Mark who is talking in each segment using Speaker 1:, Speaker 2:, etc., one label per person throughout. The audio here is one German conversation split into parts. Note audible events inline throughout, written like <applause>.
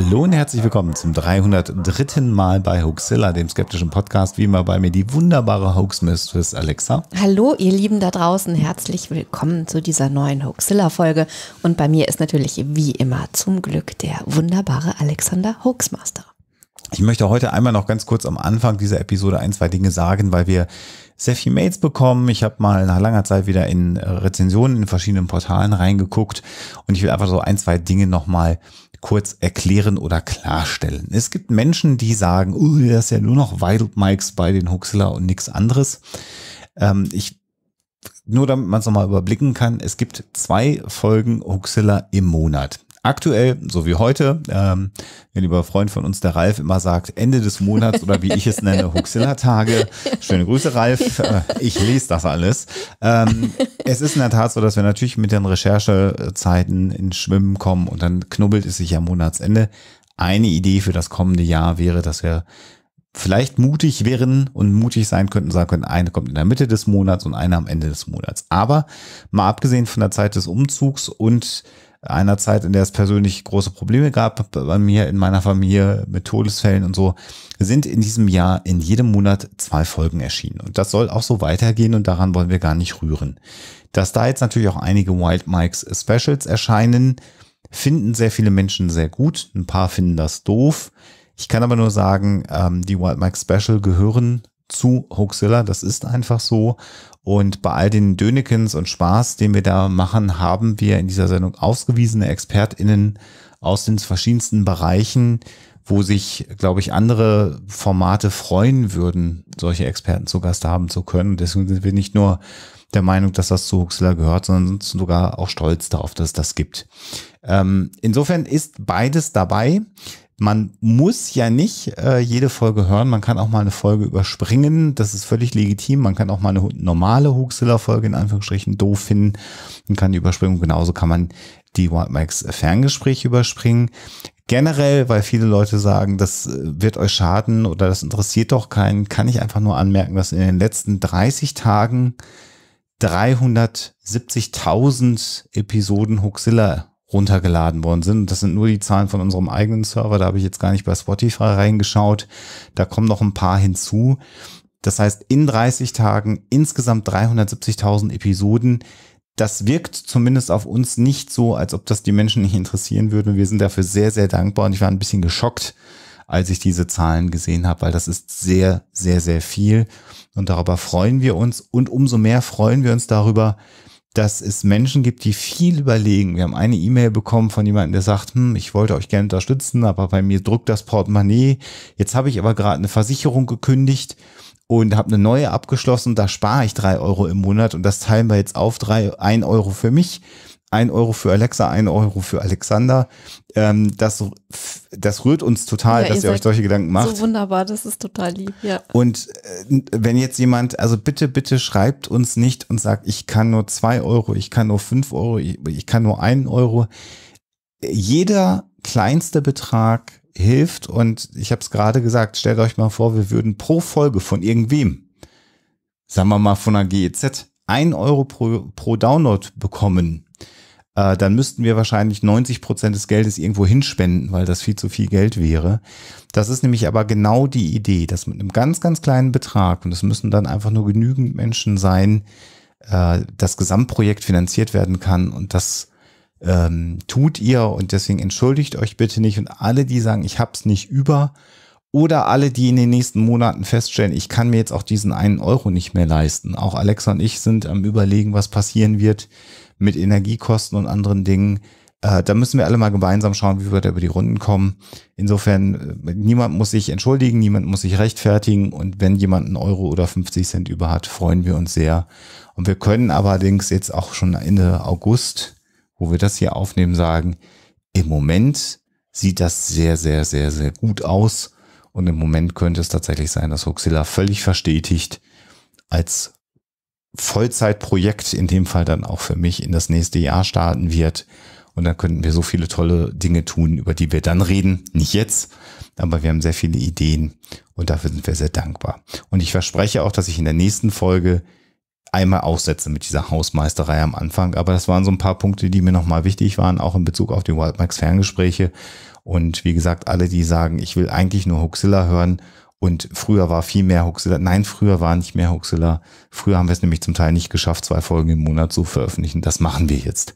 Speaker 1: Hallo und herzlich willkommen zum 303. Mal bei Hoaxilla, dem skeptischen Podcast. Wie immer bei mir die wunderbare Hoax-Mistress Alexa.
Speaker 2: Hallo, ihr Lieben da draußen. Herzlich willkommen zu dieser neuen Hoaxilla-Folge. Und bei mir ist natürlich wie immer zum Glück der wunderbare Alexander Hoaxmaster.
Speaker 1: Ich möchte heute einmal noch ganz kurz am Anfang dieser Episode ein, zwei Dinge sagen, weil wir sehr viel Mails bekommen. Ich habe mal nach langer Zeit wieder in Rezensionen in verschiedenen Portalen reingeguckt und ich will einfach so ein, zwei Dinge nochmal kurz erklären oder klarstellen. Es gibt Menschen, die sagen, oh, das ist ja nur noch Wild Mikes bei den Huxler und nichts anderes. Ähm, ich nur damit man es nochmal überblicken kann, es gibt zwei Folgen Huxilla im Monat aktuell, so wie heute, ähm, ein lieber Freund von uns, der Ralf, immer sagt, Ende des Monats oder wie ich es nenne, <laughs> Huxilla-Tage. Schöne Grüße, Ralf. Äh, ich lese das alles. Ähm, es ist in der Tat so, dass wir natürlich mit den Recherchezeiten ins Schwimmen kommen und dann knubbelt es sich am Monatsende. Eine Idee für das kommende Jahr wäre, dass wir vielleicht mutig wären und mutig sein könnten, sagen könnten, eine kommt in der Mitte des Monats und eine am Ende des Monats. Aber mal abgesehen von der Zeit des Umzugs und einer Zeit, in der es persönlich große Probleme gab bei mir, in meiner Familie, mit Todesfällen und so, sind in diesem Jahr in jedem Monat zwei Folgen erschienen. Und das soll auch so weitergehen und daran wollen wir gar nicht rühren. Dass da jetzt natürlich auch einige Wild Mikes Specials erscheinen, finden sehr viele Menschen sehr gut. Ein paar finden das doof. Ich kann aber nur sagen, ähm, die Wild Mike Special gehören zu Hoaxilla. Das ist einfach so. Und bei all den Dönekens und Spaß, den wir da machen, haben wir in dieser Sendung ausgewiesene ExpertInnen aus den verschiedensten Bereichen, wo sich, glaube ich, andere Formate freuen würden, solche Experten zu Gast haben zu können. Und deswegen sind wir nicht nur der Meinung, dass das zu Huxler gehört, sondern sogar auch stolz darauf, dass es das gibt. Ähm, insofern ist beides dabei man muss ja nicht äh, jede Folge hören, man kann auch mal eine Folge überspringen, das ist völlig legitim, man kann auch mal eine normale Huxilla-Folge in Anführungsstrichen doof finden und kann die überspringen, genauso kann man die White Mikes Ferngespräch überspringen. Generell, weil viele Leute sagen, das äh, wird euch schaden oder das interessiert doch keinen, kann ich einfach nur anmerken, dass in den letzten 30 Tagen 370.000 Episoden Huxilla runtergeladen worden sind. Das sind nur die Zahlen von unserem eigenen Server. Da habe ich jetzt gar nicht bei Spotify reingeschaut. Da kommen noch ein paar hinzu. Das heißt, in 30 Tagen insgesamt 370.000 Episoden. Das wirkt zumindest auf uns nicht so, als ob das die Menschen nicht interessieren würde. Wir sind dafür sehr, sehr dankbar und ich war ein bisschen geschockt, als ich diese Zahlen gesehen habe, weil das ist sehr, sehr, sehr viel. Und darüber freuen wir uns. Und umso mehr freuen wir uns darüber, dass es Menschen gibt, die viel überlegen. Wir haben eine E-Mail bekommen von jemandem, der sagt, hm, ich wollte euch gerne unterstützen, aber bei mir drückt das Portemonnaie. Jetzt habe ich aber gerade eine Versicherung gekündigt und habe eine neue abgeschlossen. Da spare ich drei Euro im Monat und das teilen wir jetzt auf, drei, ein Euro für mich ein Euro für Alexa, ein Euro für Alexander. Ähm, das, das rührt uns total, ja, dass ihr, ihr euch solche Gedanken macht. So
Speaker 2: wunderbar, das ist total lieb, ja.
Speaker 1: Und äh, wenn jetzt jemand, also bitte, bitte schreibt uns nicht und sagt, ich kann nur zwei Euro, ich kann nur fünf Euro, ich, ich kann nur 1 Euro. Jeder kleinste Betrag hilft und ich habe es gerade gesagt, stellt euch mal vor, wir würden pro Folge von irgendwem, sagen wir mal von einer GEZ, ein Euro pro, pro Download bekommen äh, dann müssten wir wahrscheinlich 90 Prozent des Geldes irgendwo hinspenden, weil das viel zu viel Geld wäre. Das ist nämlich aber genau die Idee, dass mit einem ganz, ganz kleinen Betrag, und es müssen dann einfach nur genügend Menschen sein, äh, das Gesamtprojekt finanziert werden kann und das ähm, tut ihr und deswegen entschuldigt euch bitte nicht und alle, die sagen, ich habe es nicht über oder alle, die in den nächsten Monaten feststellen, ich kann mir jetzt auch diesen einen Euro nicht mehr leisten. Auch Alexa und ich sind am überlegen, was passieren wird, mit Energiekosten und anderen Dingen. Äh, da müssen wir alle mal gemeinsam schauen, wie wir da über die Runden kommen. Insofern, äh, niemand muss sich entschuldigen, niemand muss sich rechtfertigen. Und wenn jemand einen Euro oder 50 Cent über hat, freuen wir uns sehr. Und wir können allerdings jetzt auch schon Ende August, wo wir das hier aufnehmen, sagen, im Moment sieht das sehr, sehr, sehr, sehr gut aus. Und im Moment könnte es tatsächlich sein, dass Hoxilla völlig verstetigt als Vollzeitprojekt in dem Fall dann auch für mich in das nächste Jahr starten wird. Und dann könnten wir so viele tolle Dinge tun, über die wir dann reden. Nicht jetzt, aber wir haben sehr viele Ideen und dafür sind wir sehr dankbar. Und ich verspreche auch, dass ich in der nächsten Folge einmal aufsetze mit dieser Hausmeisterei am Anfang. Aber das waren so ein paar Punkte, die mir nochmal wichtig waren, auch in Bezug auf die Wildmax Ferngespräche. Und wie gesagt, alle, die sagen, ich will eigentlich nur Huxilla hören und früher war viel mehr Huxilla. Nein, früher war nicht mehr Huxilla. Früher haben wir es nämlich zum Teil nicht geschafft, zwei Folgen im Monat zu veröffentlichen. Das machen wir jetzt.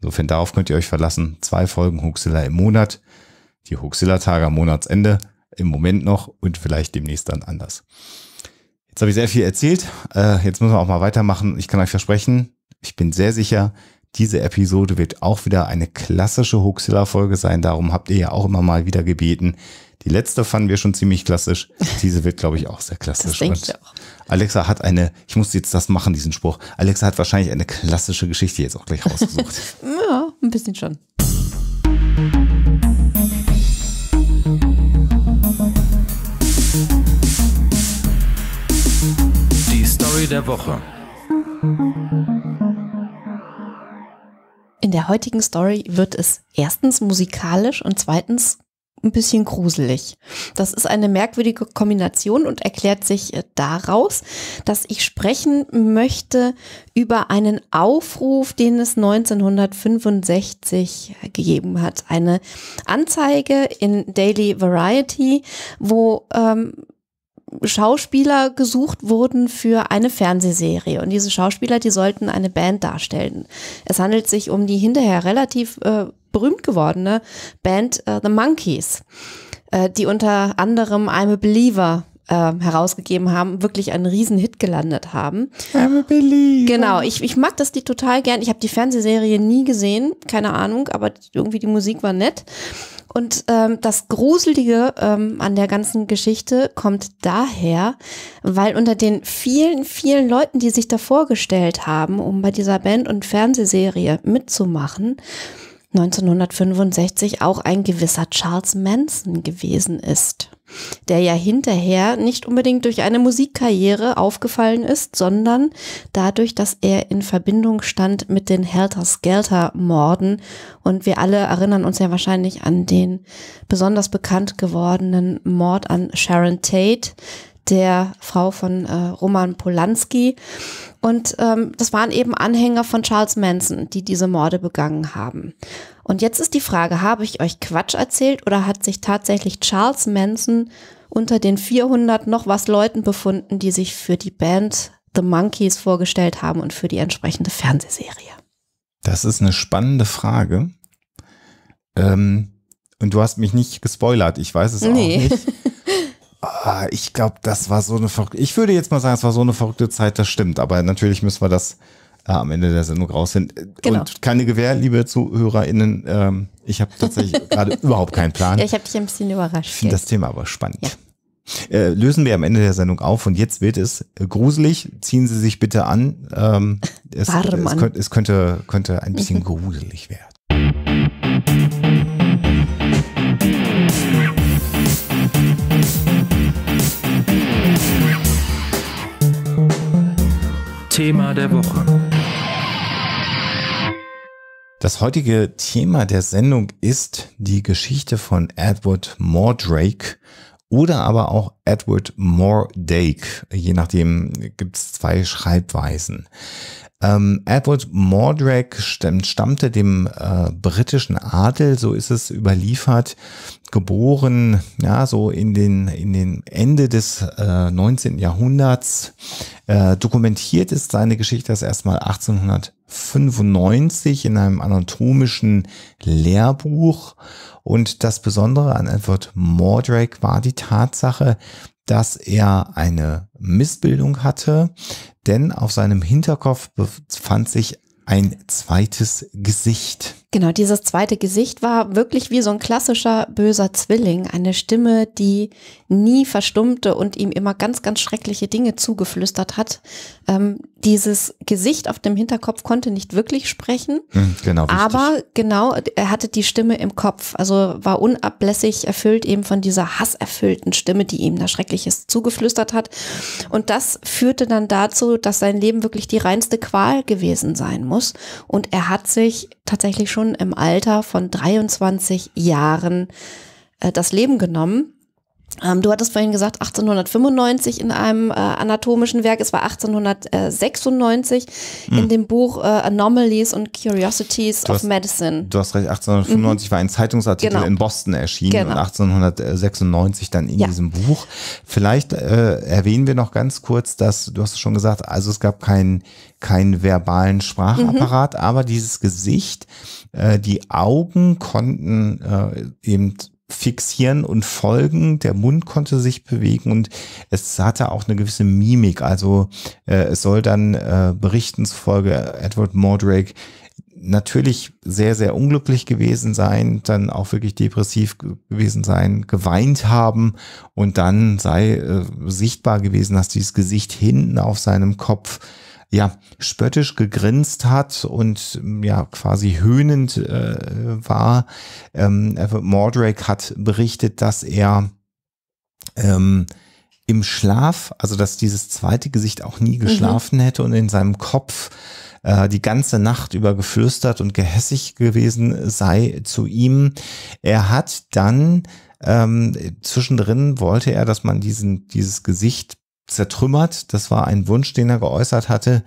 Speaker 1: Insofern darauf könnt ihr euch verlassen. Zwei Folgen Huxilla im Monat. Die Huxilla-Tage am Monatsende. Im Moment noch und vielleicht demnächst dann anders. Jetzt habe ich sehr viel erzählt. Äh, jetzt müssen wir auch mal weitermachen. Ich kann euch versprechen, ich bin sehr sicher, diese Episode wird auch wieder eine klassische Huxilla-Folge sein. Darum habt ihr ja auch immer mal wieder gebeten, die letzte fanden wir schon ziemlich klassisch. Diese wird, glaube ich, auch sehr klassisch. Das denke ich auch. Alexa hat eine, ich muss jetzt das machen, diesen Spruch. Alexa hat wahrscheinlich eine klassische Geschichte jetzt auch gleich rausgesucht.
Speaker 2: <laughs> ja, ein bisschen schon.
Speaker 1: Die Story der Woche.
Speaker 2: In der heutigen Story wird es erstens musikalisch und zweitens ein bisschen gruselig. Das ist eine merkwürdige Kombination und erklärt sich äh, daraus, dass ich sprechen möchte über einen Aufruf, den es 1965 gegeben hat. Eine Anzeige in Daily Variety, wo ähm, Schauspieler gesucht wurden für eine Fernsehserie. Und diese Schauspieler, die sollten eine Band darstellen. Es handelt sich um die hinterher relativ äh, berühmt gewordene Band äh, The Monkeys, äh, die unter anderem I'm a Believer äh, herausgegeben haben, wirklich einen Hit gelandet haben. I'm a believer. Genau, ich, ich mag das die total gern. Ich habe die Fernsehserie nie gesehen, keine Ahnung, aber irgendwie die Musik war nett. Und ähm, das Gruselige ähm, an der ganzen Geschichte kommt daher, weil unter den vielen, vielen Leuten, die sich da vorgestellt haben, um bei dieser Band und Fernsehserie mitzumachen, 1965 auch ein gewisser Charles Manson gewesen ist, der ja hinterher nicht unbedingt durch eine Musikkarriere aufgefallen ist, sondern dadurch, dass er in Verbindung stand mit den Helter Skelter Morden. Und wir alle erinnern uns ja wahrscheinlich an den besonders bekannt gewordenen Mord an Sharon Tate, der Frau von äh, Roman Polanski und ähm, das waren eben Anhänger von Charles Manson, die diese Morde begangen haben. Und jetzt ist die Frage, habe ich euch Quatsch erzählt oder hat sich tatsächlich Charles Manson unter den 400 noch was Leuten befunden, die sich für die Band The Monkeys vorgestellt haben und für die entsprechende Fernsehserie?
Speaker 1: Das ist eine spannende Frage. Ähm, und du hast mich nicht gespoilert, ich weiß es nee. auch nicht. <laughs> Ah, ich glaube, das war so eine verrückte. Ich würde jetzt mal sagen, es war so eine verrückte Zeit, das stimmt. Aber natürlich müssen wir das äh, am Ende der Sendung rausfinden. Genau. Und keine Gewähr, liebe ZuhörerInnen. Ähm, ich habe tatsächlich <laughs> gerade überhaupt keinen Plan. Ja, ich
Speaker 2: habe dich ein bisschen überrascht. Ich finde das
Speaker 1: Thema aber spannend. Ja. Äh, lösen wir am Ende der Sendung auf und jetzt wird es äh, gruselig. Ziehen Sie sich bitte an. Ähm, es, es, es, könnte, es könnte, könnte ein bisschen <laughs> gruselig werden. Thema der Woche. Das heutige Thema der Sendung ist die Geschichte von Edward Mordrake oder aber auch Edward Mordake. Je nachdem gibt es zwei Schreibweisen. Ähm, Edward Mordrack stammte dem äh, britischen Adel, so ist es überliefert, geboren, ja, so in den, in den Ende des äh, 19. Jahrhunderts. Äh, dokumentiert ist seine Geschichte das erstmal 1895 in einem anatomischen Lehrbuch. Und das Besondere an Edward Mordrake war die Tatsache, dass er eine Missbildung hatte, denn auf seinem Hinterkopf befand sich ein zweites Gesicht.
Speaker 2: Genau, dieses zweite Gesicht war wirklich wie so ein klassischer böser Zwilling, eine Stimme, die nie verstummte und ihm immer ganz, ganz schreckliche Dinge zugeflüstert hat. Ähm, dieses Gesicht auf dem Hinterkopf konnte nicht wirklich sprechen,
Speaker 1: hm, genau, wichtig.
Speaker 2: aber genau, er hatte die Stimme im Kopf, also war unablässig erfüllt eben von dieser hasserfüllten Stimme, die ihm da Schreckliches zugeflüstert hat. Und das führte dann dazu, dass sein Leben wirklich die reinste Qual gewesen sein muss. Und er hat sich tatsächlich schon im Alter von 23 Jahren äh, das Leben genommen ähm, du hattest vorhin gesagt 1895 in einem äh, anatomischen Werk, es war 1896 mhm. in dem Buch äh, Anomalies and Curiosities hast, of Medicine.
Speaker 1: Du hast recht, 1895 mhm. war ein Zeitungsartikel genau. in Boston erschienen genau. und 1896 dann in ja. diesem Buch. Vielleicht äh, erwähnen wir noch ganz kurz, dass du hast schon gesagt, also es gab keinen keinen verbalen Sprachapparat, mhm. aber dieses Gesicht, äh, die Augen konnten äh, eben fixieren und folgen. Der Mund konnte sich bewegen und es hatte auch eine gewisse Mimik. Also äh, es soll dann äh, Berichten zufolge Edward Mordrake natürlich sehr, sehr unglücklich gewesen sein, dann auch wirklich depressiv gewesen sein, geweint haben und dann sei äh, sichtbar gewesen, dass dieses Gesicht hinten auf seinem Kopf ja, spöttisch gegrinst hat und ja, quasi höhnend äh, war. Ähm, Mordrake hat berichtet, dass er ähm, im Schlaf, also dass dieses zweite Gesicht auch nie mhm. geschlafen mhm. hätte und in seinem Kopf äh, die ganze Nacht über geflüstert und gehässig gewesen sei zu ihm. Er hat dann ähm, zwischendrin wollte er, dass man diesen, dieses Gesicht zertrümmert. Das war ein Wunsch, den er geäußert hatte.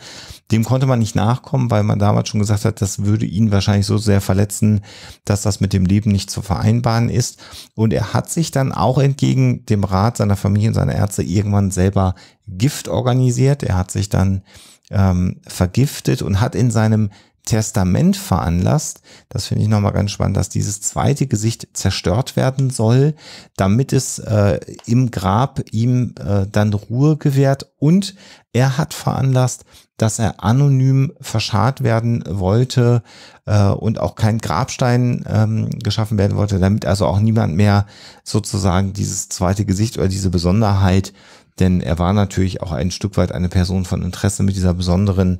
Speaker 1: Dem konnte man nicht nachkommen, weil man damals schon gesagt hat, das würde ihn wahrscheinlich so sehr verletzen, dass das mit dem Leben nicht zu vereinbaren ist. Und er hat sich dann auch entgegen dem Rat seiner Familie und seiner Ärzte irgendwann selber Gift organisiert. Er hat sich dann ähm, vergiftet und hat in seinem Testament veranlasst. Das finde ich nochmal ganz spannend, dass dieses zweite Gesicht zerstört werden soll, damit es äh, im Grab ihm äh, dann Ruhe gewährt. Und er hat veranlasst, dass er anonym verscharrt werden wollte äh, und auch kein Grabstein ähm, geschaffen werden wollte, damit also auch niemand mehr sozusagen dieses zweite Gesicht oder diese Besonderheit, denn er war natürlich auch ein Stück weit eine Person von Interesse mit dieser besonderen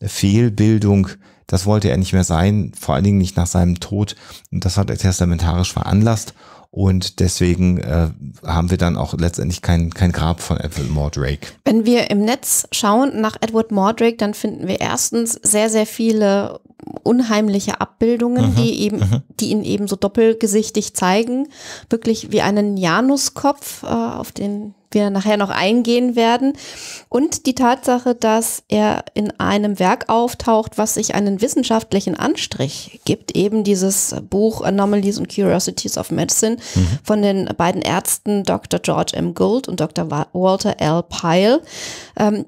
Speaker 1: Fehlbildung das wollte er nicht mehr sein, vor allen Dingen nicht nach seinem Tod. Und das hat er testamentarisch veranlasst. Und deswegen äh, haben wir dann auch letztendlich kein, kein Grab von Edward Mordrake.
Speaker 2: Wenn wir im Netz schauen nach Edward Mordrake, dann finden wir erstens sehr, sehr viele unheimliche Abbildungen, mhm. die eben, mhm. die ihn eben so doppelgesichtig zeigen, wirklich wie einen Januskopf, äh, auf den wir nachher noch eingehen werden. Und die Tatsache, dass er in einem Werk auftaucht, was sich einen wissenschaftlichen Anstrich gibt, eben dieses Buch Anomalies and Curiosities of Medicine mhm. von den beiden Ärzten Dr. George M. Gould und Dr. Walter L. Pyle. Ähm,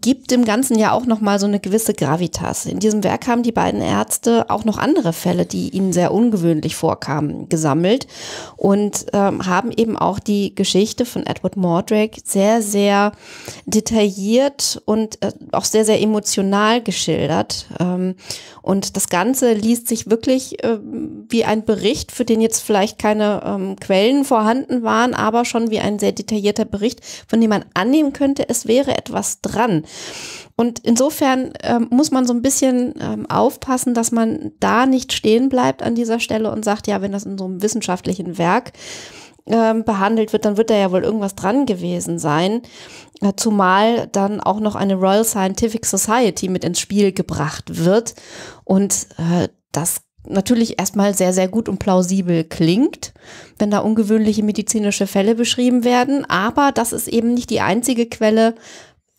Speaker 2: gibt dem Ganzen ja auch nochmal so eine gewisse Gravitas. In diesem Werk haben die beiden Ärzte auch noch andere Fälle, die ihnen sehr ungewöhnlich vorkamen, gesammelt und ähm, haben eben auch die Geschichte von Edward Mordrake sehr, sehr detailliert und äh, auch sehr, sehr emotional geschildert. Ähm, und das Ganze liest sich wirklich äh, wie ein Bericht, für den jetzt vielleicht keine ähm, Quellen vorhanden waren, aber schon wie ein sehr detaillierter Bericht, von dem man annehmen könnte, es wäre etwas dran. Und insofern ähm, muss man so ein bisschen ähm, aufpassen, dass man da nicht stehen bleibt an dieser Stelle und sagt, ja, wenn das in so einem wissenschaftlichen Werk ähm, behandelt wird, dann wird da ja wohl irgendwas dran gewesen sein. Äh, zumal dann auch noch eine Royal Scientific Society mit ins Spiel gebracht wird und äh, das natürlich erstmal sehr, sehr gut und plausibel klingt, wenn da ungewöhnliche medizinische Fälle beschrieben werden. Aber das ist eben nicht die einzige Quelle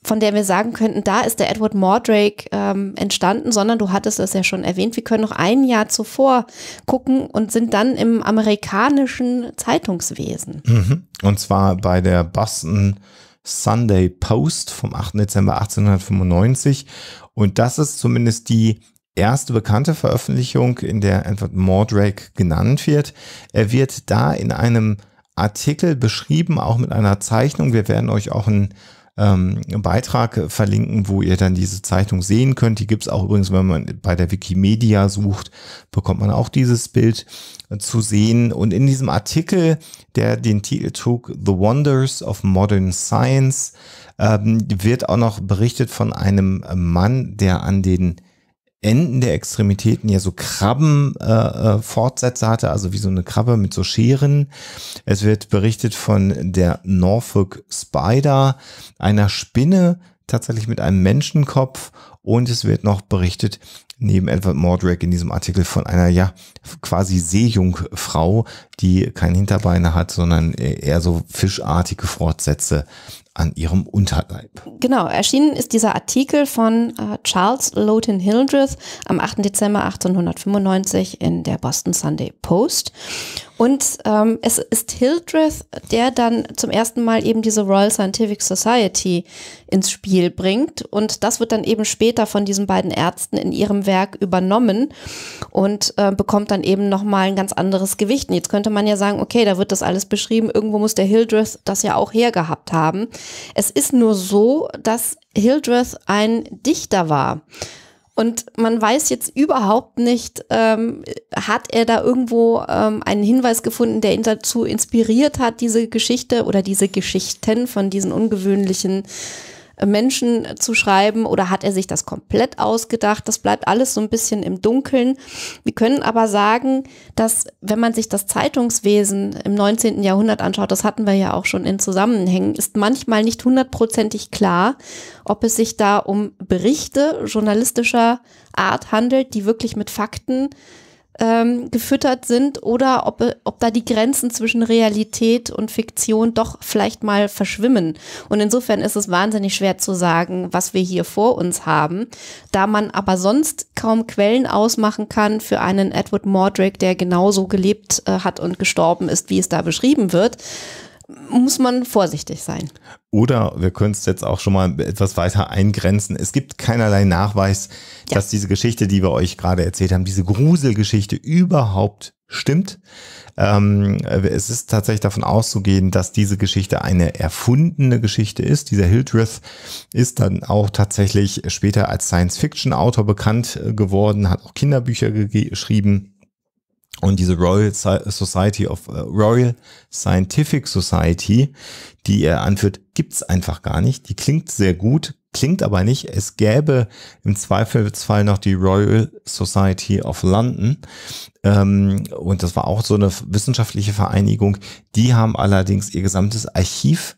Speaker 2: von der wir sagen könnten, da ist der Edward Mordrake ähm, entstanden, sondern du hattest es ja schon erwähnt, wir können noch ein Jahr zuvor gucken und sind dann im amerikanischen Zeitungswesen.
Speaker 1: Mhm. Und zwar bei der Boston Sunday Post vom 8. Dezember 1895. Und das ist zumindest die erste bekannte Veröffentlichung, in der Edward Mordrake genannt wird. Er wird da in einem Artikel beschrieben, auch mit einer Zeichnung. Wir werden euch auch ein ähm, Beitrag verlinken, wo ihr dann diese Zeichnung sehen könnt. Die gibt's auch übrigens, wenn man bei der Wikimedia sucht, bekommt man auch dieses Bild äh, zu sehen. Und in diesem Artikel, der den Titel trug, The Wonders of Modern Science, ähm, wird auch noch berichtet von einem Mann, der an den Enden der Extremitäten ja so Krabbenfortsätze äh, hatte, also wie so eine Krabbe mit so Scheren. Es wird berichtet von der Norfolk Spider, einer Spinne, tatsächlich mit einem Menschenkopf und es wird noch berichtet, neben Edward Mordrake in diesem Artikel von einer ja quasi Seejungfrau, die kein Hinterbeine hat, sondern eher so fischartige Fortsätze an ihrem Unterleib.
Speaker 2: Genau, erschienen ist dieser Artikel von äh, Charles Lowton Hildreth am 8. Dezember 1895 in der Boston Sunday Post. Und ähm, es ist Hildreth, der dann zum ersten Mal eben diese Royal Scientific Society ins Spiel bringt. Und das wird dann eben später von diesen beiden Ärzten in ihrem Werk übernommen und äh, bekommt dann eben nochmal ein ganz anderes Gewicht. Und jetzt könnte man ja sagen, okay, da wird das alles beschrieben, irgendwo muss der Hildreth das ja auch hergehabt haben. Es ist nur so, dass Hildreth ein Dichter war. Und man weiß jetzt überhaupt nicht, ähm, hat er da irgendwo ähm, einen Hinweis gefunden, der ihn dazu inspiriert hat, diese Geschichte oder diese Geschichten von diesen ungewöhnlichen Menschen zu schreiben oder hat er sich das komplett ausgedacht? Das bleibt alles so ein bisschen im Dunkeln. Wir können aber sagen, dass wenn man sich das Zeitungswesen im 19. Jahrhundert anschaut, das hatten wir ja auch schon in Zusammenhängen, ist manchmal nicht hundertprozentig klar, ob es sich da um Berichte journalistischer Art handelt, die wirklich mit Fakten ähm, gefüttert sind oder ob, ob da die Grenzen zwischen Realität und Fiktion doch vielleicht mal verschwimmen. Und insofern ist es wahnsinnig schwer zu sagen, was wir hier vor uns haben, da man aber sonst kaum Quellen ausmachen kann für einen Edward Mordrake, der genauso gelebt äh, hat und gestorben ist, wie es da beschrieben wird muss man vorsichtig sein.
Speaker 1: Oder wir können es jetzt auch schon mal etwas weiter eingrenzen. Es gibt keinerlei Nachweis, ja. dass diese Geschichte, die wir euch gerade erzählt haben, diese Gruselgeschichte überhaupt stimmt. Ähm, es ist tatsächlich davon auszugehen, dass diese Geschichte eine erfundene Geschichte ist. Dieser Hildreth ist dann auch tatsächlich später als Science-Fiction-Autor bekannt äh, geworden, hat auch Kinderbücher geschrieben und diese Royal Society of äh, Royal Scientific Society, die er anführt, gibt's einfach gar nicht. Die klingt sehr gut, klingt aber nicht. Es gäbe im Zweifelsfall noch die Royal Society of London. Ähm, und das war auch so eine wissenschaftliche Vereinigung. Die haben allerdings ihr gesamtes Archiv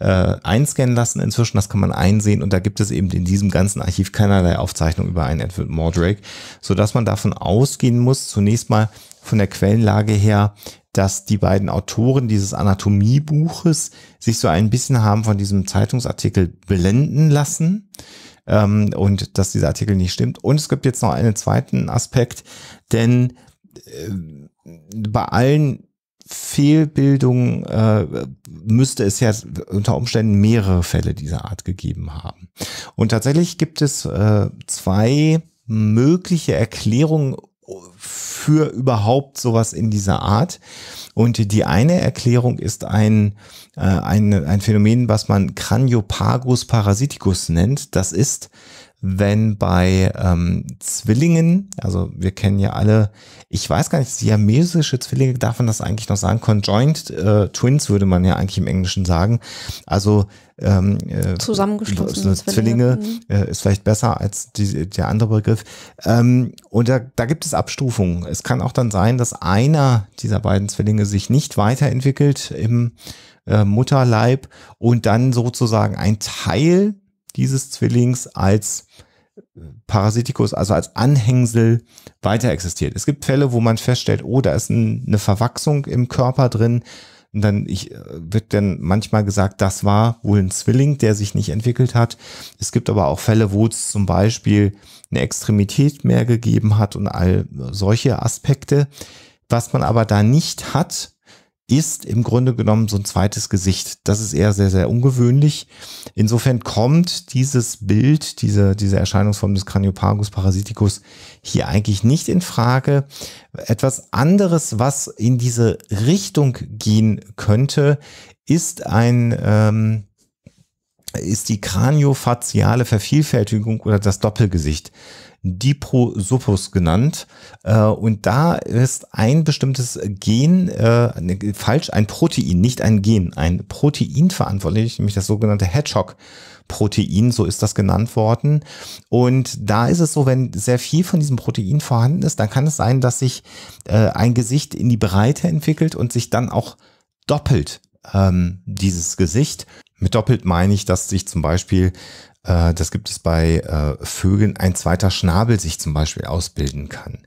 Speaker 1: äh, einscannen lassen inzwischen, das kann man einsehen und da gibt es eben in diesem ganzen Archiv keinerlei Aufzeichnung über einen Edward Mordrake, sodass man davon ausgehen muss, zunächst mal, von der Quellenlage her, dass die beiden Autoren dieses Anatomiebuches sich so ein bisschen haben von diesem Zeitungsartikel blenden lassen ähm, und dass dieser Artikel nicht stimmt. Und es gibt jetzt noch einen zweiten Aspekt, denn äh, bei allen Fehlbildungen äh, müsste es ja unter Umständen mehrere Fälle dieser Art gegeben haben. Und tatsächlich gibt es äh, zwei mögliche Erklärungen für überhaupt sowas in dieser Art. Und die eine Erklärung ist ein, äh, ein, ein Phänomen, was man Craniopagus parasiticus nennt. Das ist, wenn bei ähm, Zwillingen, also wir kennen ja alle, ich weiß gar nicht, siamesische Zwillinge, darf man das eigentlich noch sagen? Conjoint äh, Twins würde man ja eigentlich im Englischen sagen. Also ähm, äh, zusammengeschlossene Zwillinge, Zwillinge äh, ist vielleicht besser als die, der andere Begriff. Ähm, und da, da gibt es Abstufungen. Es kann auch dann sein, dass einer dieser beiden Zwillinge sich nicht weiterentwickelt im äh, Mutterleib und dann sozusagen ein Teil dieses Zwillings als äh, Parasitikus, also als Anhängsel weiter existiert. Es gibt Fälle, wo man feststellt, oh, da ist ein, eine Verwachsung im Körper drin, und dann ich, äh, wird dann manchmal gesagt, das war wohl ein Zwilling, der sich nicht entwickelt hat. Es gibt aber auch Fälle, wo es zum Beispiel eine Extremität mehr gegeben hat und all solche Aspekte. Was man aber da nicht hat, ist im Grunde genommen so ein zweites Gesicht. Das ist eher sehr, sehr ungewöhnlich. Insofern kommt dieses Bild, diese, diese Erscheinungsform des Craniopagus parasiticus hier eigentlich nicht in Frage. Etwas anderes, was in diese Richtung gehen könnte, ist ein, ähm, ist die kraniofaziale Vervielfältigung oder das Doppelgesicht. Diprosophus genannt. Äh, und da ist ein bestimmtes Gen, äh, ne, falsch, ein Protein, nicht ein Gen, ein Protein verantwortlich, nämlich das sogenannte Hedgehog. Protein, so ist das genannt worden. Und da ist es so, wenn sehr viel von diesem Protein vorhanden ist, dann kann es sein, dass sich äh, ein Gesicht in die Breite entwickelt und sich dann auch doppelt ähm, dieses Gesicht. Mit doppelt meine ich, dass sich zum Beispiel äh, das gibt es bei äh, Vögeln, ein zweiter Schnabel sich zum Beispiel ausbilden kann.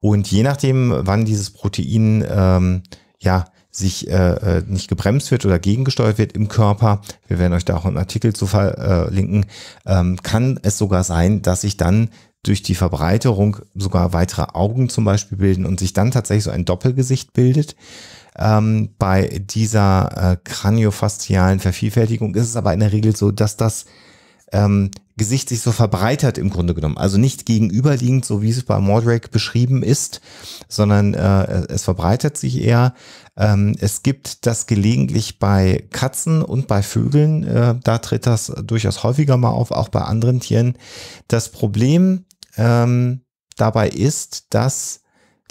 Speaker 1: Und je nachdem, wann dieses Protein ähm, ja sich äh, äh, nicht gebremst wird oder gegengesteuert wird im Körper, wir werden euch da auch einen Artikel zu verlinken, ähm, kann es sogar sein, dass sich dann durch die Verbreiterung sogar weitere Augen zum Beispiel bilden und sich dann tatsächlich so ein Doppelgesicht bildet. Ähm, bei dieser äh, kraniofastialen Vervielfältigung ist es aber in der Regel so, dass das ähm, Gesicht sich so verbreitert im Grunde genommen. Also nicht gegenüberliegend, so wie es bei Mordrake beschrieben ist, sondern äh, es verbreitert sich eher. Ähm, es gibt das gelegentlich bei Katzen und bei Vögeln. Äh, da tritt das durchaus häufiger mal auf, auch bei anderen Tieren. Das Problem ähm, dabei ist, dass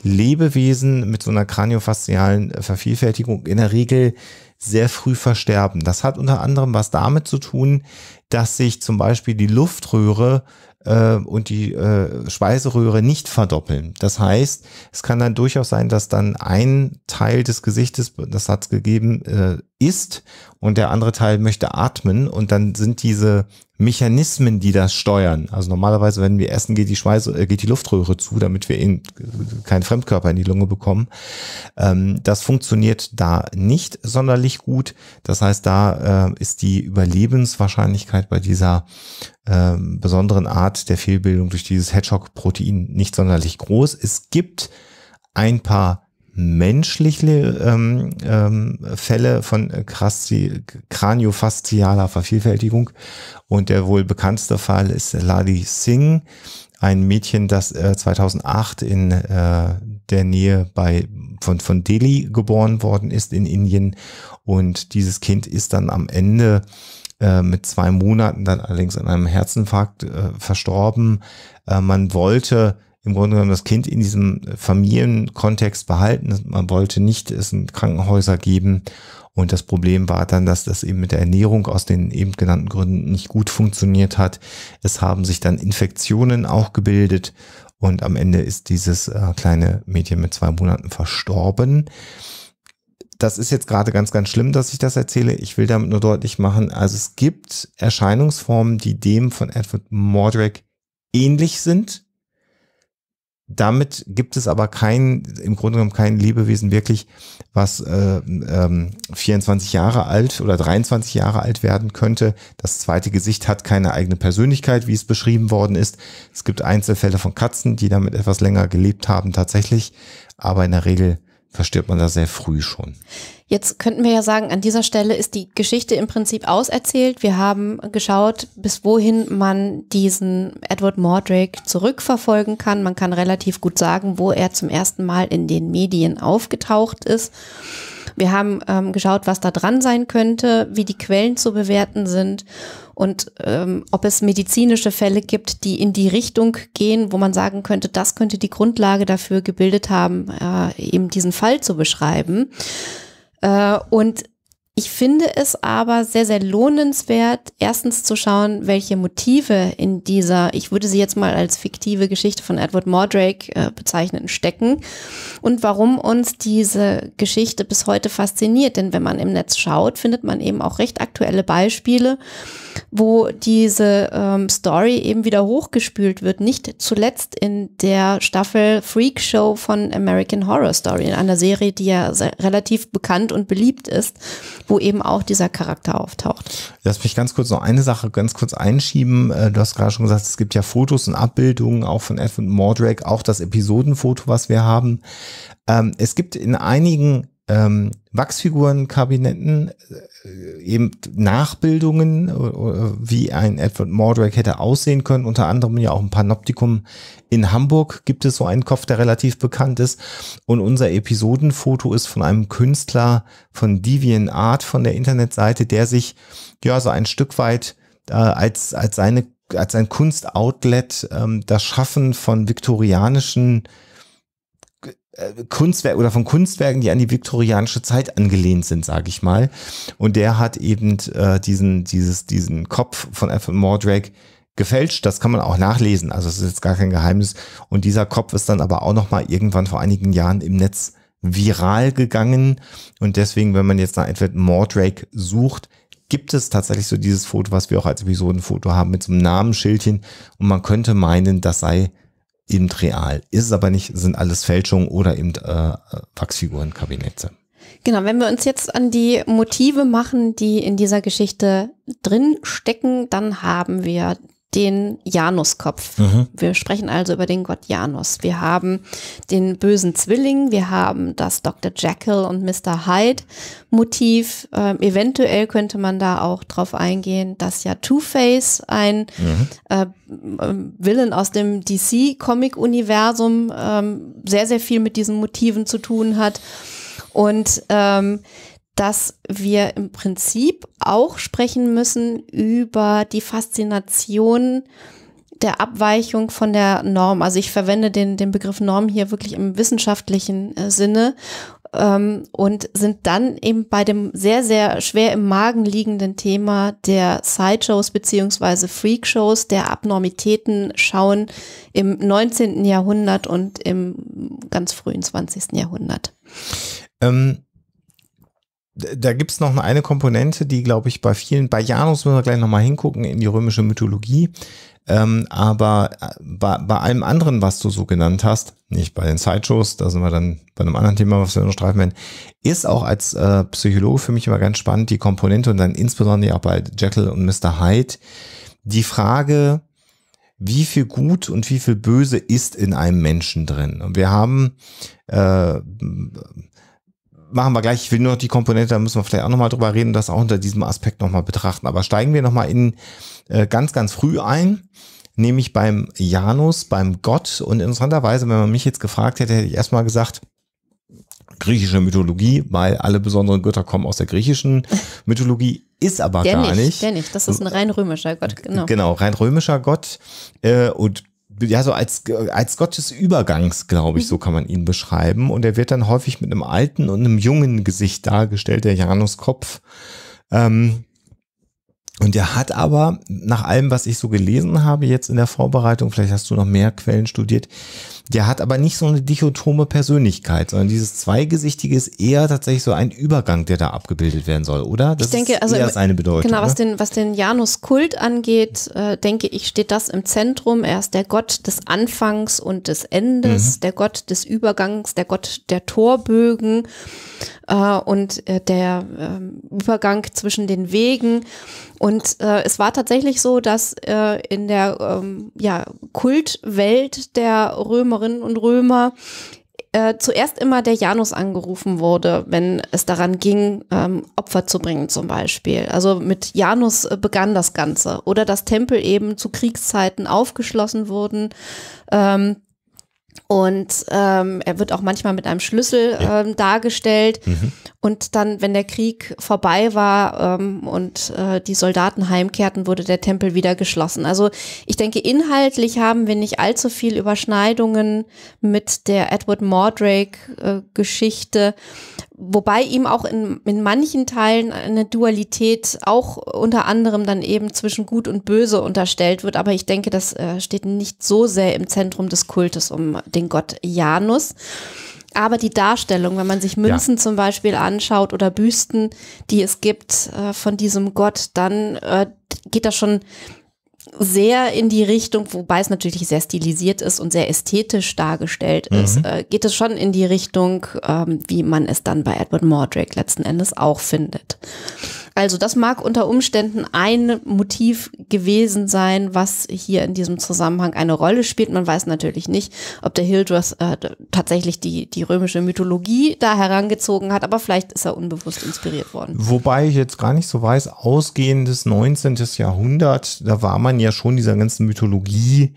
Speaker 1: Lebewesen mit so einer kraniofaszialen äh, Vervielfältigung in der Regel sehr früh versterben. Das hat unter anderem was damit zu tun, dass sich zum Beispiel die Luftröhre äh, und die äh, Speiseröhre nicht verdoppeln. Das heißt, es kann dann durchaus sein, dass dann ein Teil des Gesichtes, das hat es gegeben, äh, ist und der andere Teil möchte atmen und dann sind diese Mechanismen, die das steuern. Also normalerweise, wenn wir essen, geht die Schweiße, äh, geht die Luftröhre zu, damit wir in, äh, keinen Fremdkörper in die Lunge bekommen. Ähm, das funktioniert da nicht sonderlich gut. Das heißt, da äh, ist die Überlebenswahrscheinlichkeit bei dieser ähm, besonderen Art der Fehlbildung durch dieses Hedgehog-Protein nicht sonderlich groß. Es gibt ein paar menschliche ähm, ähm, Fälle von Krassi kraniofaszialer Vervielfältigung. Und der wohl bekannteste Fall ist Ladi Singh, ein Mädchen, das äh, 2008 in äh, der Nähe bei, von, von Delhi geboren worden ist in Indien. Und dieses Kind ist dann am Ende äh, mit zwei Monaten dann allerdings an einem Herzinfarkt äh, verstorben. Äh, man wollte im Grunde genommen das Kind in diesem Familienkontext behalten. Man wollte nicht es in Krankenhäuser geben. Und das Problem war dann, dass das eben mit der Ernährung aus den eben genannten Gründen nicht gut funktioniert hat. Es haben sich dann Infektionen auch gebildet. Und am Ende ist dieses äh, kleine Mädchen mit zwei Monaten verstorben das ist jetzt gerade ganz, ganz schlimm, dass ich das erzähle. Ich will damit nur deutlich machen, also es gibt Erscheinungsformen, die dem von Edward Mordrake ähnlich sind. Damit gibt es aber kein, im Grunde genommen kein Lebewesen wirklich, was äh, ähm, 24 Jahre alt oder 23 Jahre alt werden könnte. Das zweite Gesicht hat keine eigene Persönlichkeit, wie es beschrieben worden ist. Es gibt Einzelfälle von Katzen, die damit etwas länger gelebt haben tatsächlich, aber in der Regel verstirbt man da sehr früh schon.
Speaker 2: Jetzt könnten wir ja sagen, an dieser Stelle ist die Geschichte im Prinzip auserzählt. Wir haben geschaut, bis wohin man diesen Edward Mordrake zurückverfolgen kann. Man kann relativ gut sagen, wo er zum ersten Mal in den Medien aufgetaucht ist. Wir haben ähm, geschaut, was da dran sein könnte, wie die Quellen zu bewerten sind und ähm, ob es medizinische Fälle gibt, die in die Richtung gehen, wo man sagen könnte, das könnte die Grundlage dafür gebildet haben, äh, eben diesen Fall zu beschreiben. Äh, und ich finde es aber sehr, sehr lohnenswert, erstens zu schauen, welche Motive in dieser, ich würde sie jetzt mal als fiktive Geschichte von Edward Mordrake äh, bezeichnen, stecken und warum uns diese Geschichte bis heute fasziniert. Denn wenn man im Netz schaut, findet man eben auch recht aktuelle Beispiele, wo diese ähm, Story eben wieder hochgespült wird. Nicht zuletzt in der Staffel Freak Show von American Horror Story, in einer Serie, die ja relativ bekannt und beliebt ist, wo eben auch dieser Charakter auftaucht.
Speaker 1: Lass mich ganz kurz noch eine Sache ganz kurz einschieben. Äh, du hast gerade schon gesagt, es gibt ja Fotos und Abbildungen auch von F Mordrake, auch das Episodenfoto, was wir haben. Ähm, es gibt in einigen ähm, Wachsfigurenkabinetten äh, äh, eben Nachbildungen, äh, äh, wie ein Edward Mordrake hätte aussehen können, unter anderem ja auch ein Panoptikum in Hamburg gibt es so einen Kopf, der relativ bekannt ist. Und unser Episodenfoto ist von einem Künstler von DeviantArt von der Internetseite, der sich ja so ein Stück weit äh, als, als seine als sein Kunstoutlet ähm, das Schaffen von viktorianischen äh, Kunstwerk oder von Kunstwerken, die an die viktorianische Zeit angelehnt sind, sage ich mal. Und der hat eben äh, diesen, dieses, diesen Kopf von Alfred Mordrake gefälscht. Das kann man auch nachlesen. Also es ist jetzt gar kein Geheimnis. Und dieser Kopf ist dann aber auch noch mal irgendwann vor einigen Jahren im Netz viral gegangen. Und deswegen, wenn man jetzt nach Alfred Mordrake sucht, gibt es tatsächlich so dieses Foto, was wir auch als Episodenfoto haben, mit so einem Namensschildchen. Und man könnte meinen, das sei eben real. Ist es aber nicht, sind alles Fälschungen oder eben äh, Wachsfigurenkabinette.
Speaker 2: Genau, wenn wir uns jetzt an die Motive machen, die in dieser Geschichte drin stecken, dann haben wir den Januskopf. Mhm. Wir sprechen also über den Gott Janus. Wir haben den bösen Zwilling, wir haben das Dr. Jekyll und Mr. Hyde Motiv. Ähm, eventuell könnte man da auch drauf eingehen, dass ja Two-Face ein mhm. äh, ähm, Villain aus dem DC-Comic-Universum ähm, sehr, sehr viel mit diesen Motiven zu tun hat. Und ähm, dass wir im Prinzip auch sprechen müssen über die Faszination der Abweichung von der Norm. Also ich verwende den, den Begriff Norm hier wirklich im wissenschaftlichen äh, Sinne ähm, und sind dann eben bei dem sehr, sehr schwer im Magen liegenden Thema der Sideshows beziehungsweise Freakshows, der Abnormitäten schauen im 19. Jahrhundert und im ganz frühen 20. Jahrhundert.
Speaker 1: Ähm da gibt's noch eine Komponente, die, glaube ich, bei vielen, bei Janus müssen wir gleich nochmal hingucken in die römische Mythologie. Ähm, aber äh, bei, bei allem anderen, was du so genannt hast, nicht bei den Sideshows, da sind wir dann bei einem anderen Thema, was wir noch streifen werden, ist auch als äh, Psychologe für mich immer ganz spannend die Komponente und dann insbesondere auch bei Jekyll und Mr. Hyde die Frage, wie viel Gut und wie viel Böse ist in einem Menschen drin. Und wir haben äh, machen wir gleich. Ich will nur noch die Komponente, da müssen wir vielleicht auch nochmal drüber reden, das auch unter diesem Aspekt nochmal betrachten. Aber steigen wir nochmal in äh, ganz, ganz früh ein, nämlich beim Janus, beim Gott. Und interessanterweise, wenn man mich jetzt gefragt hätte, hätte ich erstmal gesagt, griechische Mythologie, weil alle besonderen Götter kommen aus der griechischen Mythologie, ist aber der gar nicht, nicht. Der
Speaker 2: nicht, das ist ein rein römischer Gott, genau.
Speaker 1: Genau, rein römischer Gott. Äh, und ja, so als, als Gott des Übergangs, glaube ich, so mhm. kann man ihn beschreiben. Und er wird dann häufig mit einem alten und einem jungen Gesicht dargestellt, der Januskopf. Ähm, und er hat aber, nach allem, was ich so gelesen habe, jetzt in der Vorbereitung, vielleicht hast du noch mehr Quellen studiert, der hat aber nicht so eine dichotome Persönlichkeit, sondern dieses Zweigesichtige ist eher tatsächlich so ein Übergang, der da abgebildet werden soll, oder? Das ich denke, ist also eher im, seine Bedeutung. Genau, was
Speaker 2: den, was den Janus-Kult angeht, äh, denke ich, steht das im Zentrum. Er ist der Gott des Anfangs und des Endes, mhm. der Gott des Übergangs, der Gott der Torbögen äh, und äh, der ähm, Übergang zwischen den Wegen. Und äh, es war tatsächlich so, dass äh, in der ähm, ja, Kultwelt der Römerinnen und Römer äh, zuerst immer der Janus angerufen wurde, wenn es daran ging, ähm, Opfer zu bringen zum Beispiel. Also mit Janus äh, begann das Ganze. Oder dass Tempel eben zu Kriegszeiten aufgeschlossen wurden. Ähm, und ähm, er wird auch manchmal mit einem Schlüssel ähm, dargestellt. Mhm. Und dann, wenn der Krieg vorbei war ähm, und äh, die Soldaten heimkehrten, wurde der Tempel wieder geschlossen. Also ich denke, inhaltlich haben wir nicht allzu viel Überschneidungen mit der Edward Mordrake-Geschichte. Äh, wobei ihm auch in, in manchen Teilen eine Dualität auch unter anderem dann eben zwischen Gut und Böse unterstellt wird. Aber ich denke, das äh, steht nicht so sehr im Zentrum des Kultes um den Gott Janus. Aber die Darstellung, wenn man sich Münzen ja. zum Beispiel anschaut oder Büsten, die es gibt äh, von diesem Gott, dann äh, geht das schon sehr in die Richtung, wobei es natürlich sehr stilisiert ist und sehr ästhetisch dargestellt mhm. ist, äh, geht es schon in die Richtung, ähm, wie man es dann bei Edward Mordrake letzten Endes auch findet. Also das mag unter Umständen ein Motiv gewesen sein, was hier in diesem Zusammenhang eine Rolle spielt. Man weiß natürlich nicht, ob der Hildros äh, tatsächlich die, die römische Mythologie da herangezogen hat, aber vielleicht ist er unbewusst inspiriert worden.
Speaker 1: Wobei ich jetzt gar nicht so weiß, ausgehend des 19. Jahrhundert, da war man ja schon dieser ganzen Mythologie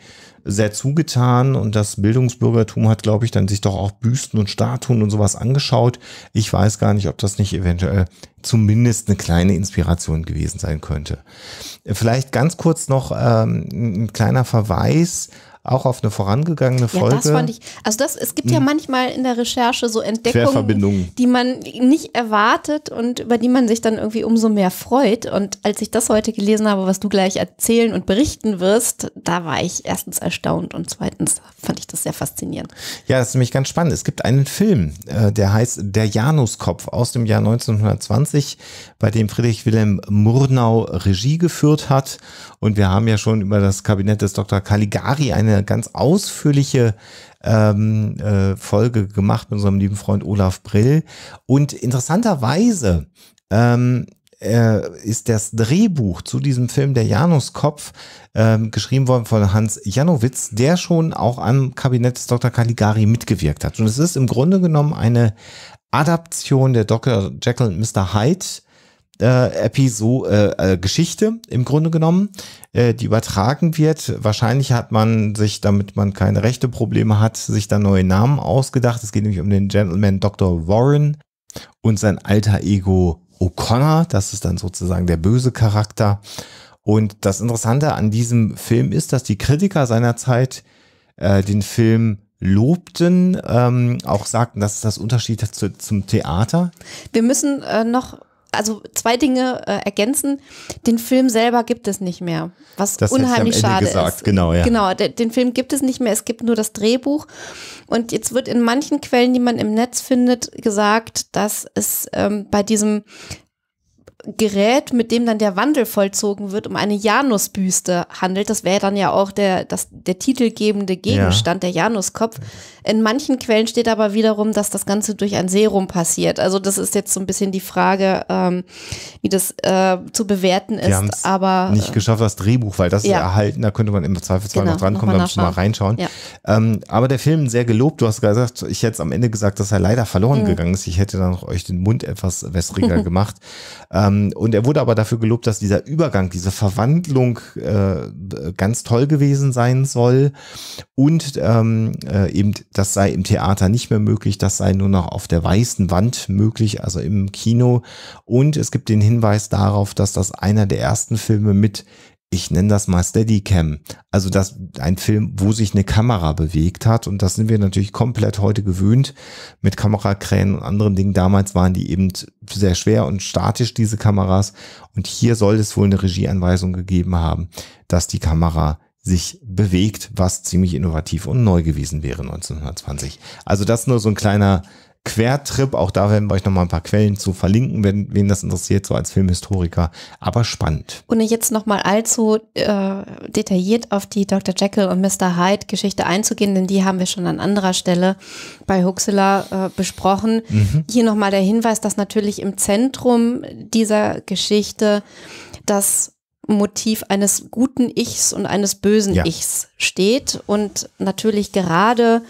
Speaker 1: sehr zugetan und das Bildungsbürgertum hat, glaube ich, dann sich doch auch Büsten und Statuen und sowas angeschaut. Ich weiß gar nicht, ob das nicht eventuell zumindest eine kleine Inspiration gewesen sein könnte. Vielleicht ganz kurz noch ähm, ein kleiner Verweis auch auf eine vorangegangene Folge. Ja, das fand ich.
Speaker 2: Also das, es gibt ja hm. manchmal in der Recherche so Entdeckungen, die man nicht erwartet und über die man sich dann irgendwie umso mehr freut. Und als ich das heute gelesen habe, was du gleich erzählen und berichten wirst, da war ich erstens erstaunt und zweitens fand ich das sehr faszinierend.
Speaker 1: Ja, das ist nämlich ganz spannend. Es gibt einen Film, äh, der heißt Der Januskopf aus dem Jahr 1920, bei dem Friedrich Wilhelm Murnau Regie geführt hat. Und wir haben ja schon über das Kabinett des Dr. Caligari eine eine ganz ausführliche ähm, äh, Folge gemacht mit unserem lieben Freund Olaf Brill. Und interessanterweise ähm, äh, ist das Drehbuch zu diesem Film Der Januskopf ähm, geschrieben worden von Hans Janowitz, der schon auch am Kabinett des Dr. Caligari mitgewirkt hat. Und es ist im Grunde genommen eine Adaption der Dr. Jekyll und Mr. Hyde äh, Episode, äh, äh, Geschichte im Grunde genommen, äh, die übertragen wird. Wahrscheinlich hat man sich, damit man keine rechte Probleme hat, sich da neue Namen ausgedacht. Es geht nämlich um den Gentleman Dr. Warren und sein alter Ego O'Connor. Das ist dann sozusagen der böse Charakter. Und das Interessante an diesem Film ist, dass die Kritiker seinerzeit äh, den Film lobten, ähm, auch sagten, dass das Unterschied zu, zum Theater.
Speaker 2: Wir müssen äh, noch also zwei Dinge äh, ergänzen. Den Film selber gibt es nicht mehr, was das unheimlich schade gesagt. ist. Genau, ja. genau, den Film gibt es nicht mehr, es gibt nur das Drehbuch. Und jetzt wird in manchen Quellen, die man im Netz findet, gesagt, dass es ähm, bei diesem Gerät, mit dem dann der Wandel vollzogen wird, um eine Janusbüste handelt. Das wäre dann ja auch der, das, der titelgebende Gegenstand, ja. der Januskopf. In manchen Quellen steht aber wiederum, dass das Ganze durch ein Serum passiert. Also das ist jetzt so ein bisschen die Frage, ähm, wie das äh, zu bewerten ist. Die aber äh, nicht äh,
Speaker 1: geschafft, das Drehbuch, weil das ja. ist erhalten, da könnte man im Zweifelsfall genau, noch drankommen, da müssen wir mal reinschauen. Ja. Ähm, aber der Film sehr gelobt, du hast gesagt, ich hätte es am Ende gesagt, dass er leider verloren mhm. gegangen ist. Ich hätte dann euch den Mund etwas wässriger <laughs> gemacht. Ähm, ähm, und er wurde aber dafür gelobt, dass dieser Übergang, diese Verwandlung äh, ganz toll gewesen sein soll. Und ähm, äh, eben, das sei im Theater nicht mehr möglich, das sei nur noch auf der weißen Wand möglich, also im Kino. Und es gibt den Hinweis darauf, dass das einer der ersten Filme mit ich nenne das mal Steadicam, also das ein Film, wo sich eine Kamera bewegt hat und das sind wir natürlich komplett heute gewöhnt mit Kamerakränen und anderen Dingen. Damals waren die eben sehr schwer und statisch diese Kameras und hier soll es wohl eine Regieanweisung gegeben haben, dass die Kamera sich bewegt, was ziemlich innovativ und neu gewesen wäre 1920. Also das nur so ein kleiner Quertrip. Auch da werden wir euch nochmal ein paar Quellen zu verlinken, wenn wen das interessiert, so als Filmhistoriker. Aber spannend.
Speaker 2: Ohne jetzt nochmal allzu äh, detailliert auf die Dr. Jekyll und Mr. Hyde Geschichte einzugehen, denn die haben wir schon an anderer Stelle bei Huxela äh, besprochen. Mhm. Hier nochmal der Hinweis, dass natürlich im Zentrum dieser Geschichte das Motiv eines guten Ichs und eines bösen ja. Ichs steht. Und natürlich gerade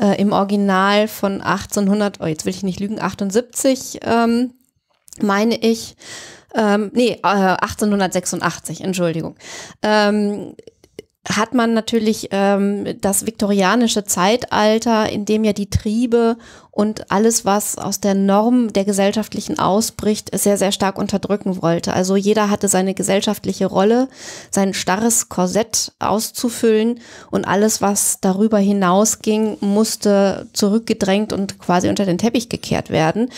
Speaker 2: äh, im Original von 1800, oh, jetzt will ich nicht lügen, 78, ähm, meine ich, ähm, nee, äh, 1886, Entschuldigung. Ähm, hat man natürlich ähm, das viktorianische Zeitalter, in dem ja die Triebe und alles, was aus der Norm der gesellschaftlichen ausbricht, sehr, sehr stark unterdrücken wollte. Also jeder hatte seine gesellschaftliche Rolle, sein starres Korsett auszufüllen und alles, was darüber hinausging, musste zurückgedrängt und quasi unter den Teppich gekehrt werden.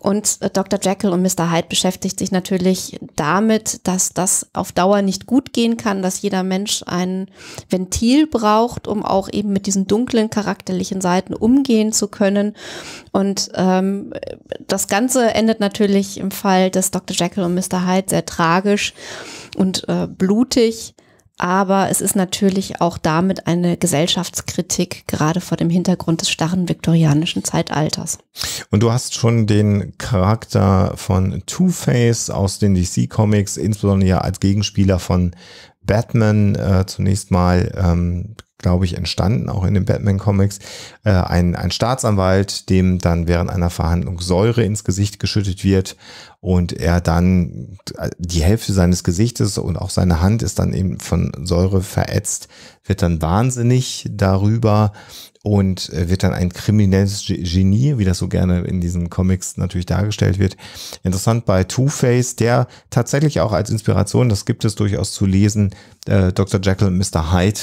Speaker 2: Und äh, Dr. Jekyll und Mr. Hyde beschäftigt sich natürlich damit, dass das auf Dauer nicht gut gehen kann, dass jeder Mensch ein Ventil braucht, um auch eben mit diesen dunklen charakterlichen Seiten umgehen zu können und ähm, das Ganze endet natürlich im Fall des Dr. Jekyll und Mr. Hyde sehr tragisch und äh, blutig. Aber es ist natürlich auch damit eine Gesellschaftskritik, gerade vor dem Hintergrund des starren viktorianischen Zeitalters.
Speaker 1: Und du hast schon den Charakter von Two-Face aus den DC-Comics, insbesondere ja als Gegenspieler von Batman äh, zunächst mal ähm, glaube ich, entstanden, auch in den Batman-Comics, äh, ein, ein Staatsanwalt, dem dann während einer Verhandlung Säure ins Gesicht geschüttet wird und er dann äh, die Hälfte seines Gesichtes und auch seine Hand ist dann eben von Säure verätzt, wird dann wahnsinnig darüber und äh, wird dann ein kriminelles Genie, wie das so gerne in diesen Comics natürlich dargestellt wird. Interessant bei Two-Face, der tatsächlich auch als Inspiration, das gibt es durchaus zu lesen, äh, Dr. Jekyll und Mr. Hyde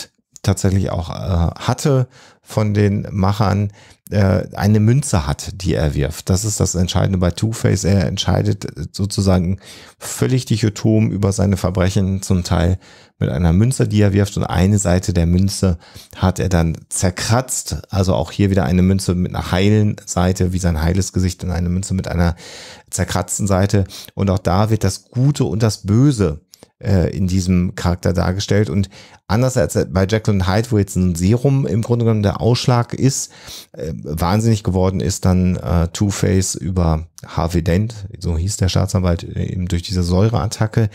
Speaker 1: tatsächlich auch äh, hatte von den Machern, äh, eine Münze hat, die er wirft. Das ist das Entscheidende bei Two-Face. Er entscheidet äh, sozusagen völlig dichotom über seine Verbrechen, zum Teil mit einer Münze, die er wirft. Und eine Seite der Münze hat er dann zerkratzt. Also auch hier wieder eine Münze mit einer heilen Seite, wie sein heiles Gesicht, und eine Münze mit einer zerkratzten Seite. Und auch da wird das Gute und das Böse äh, in diesem Charakter dargestellt. Und anders als bei Jacqueline Hyde, wo jetzt ein Serum im Grunde genommen der Ausschlag ist, äh, wahnsinnig geworden ist dann äh, Two-Face über Harvey Dent, so hieß der Staatsanwalt, äh, eben durch diese Säureattacke.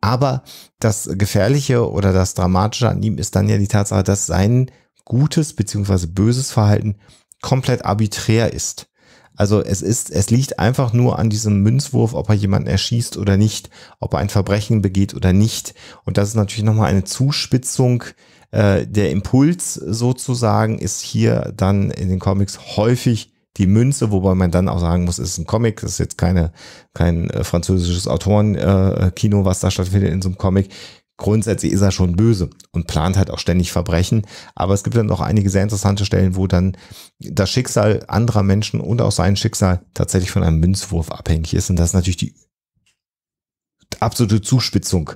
Speaker 1: Aber das Gefährliche oder das Dramatische an ihm ist dann ja die Tatsache, dass sein gutes beziehungsweise böses Verhalten komplett arbiträr ist. Also es ist, es liegt einfach nur an diesem Münzwurf, ob er jemanden erschießt oder nicht, ob er ein Verbrechen begeht oder nicht. Und das ist natürlich nochmal eine Zuspitzung. Äh, der Impuls sozusagen ist hier dann in den Comics häufig die Münze, wobei man dann auch sagen muss, es ist ein Comic, das ist jetzt keine, kein äh, französisches Autorenkino, äh, was da stattfindet in so einem Comic grundsätzlich ist er schon böse und plant halt auch ständig Verbrechen. Aber es gibt dann auch einige sehr interessante Stellen, wo dann das Schicksal anderer Menschen und auch sein Schicksal tatsächlich von einem Münzwurf abhängig ist. Und das ist natürlich die absolute Zuspitzung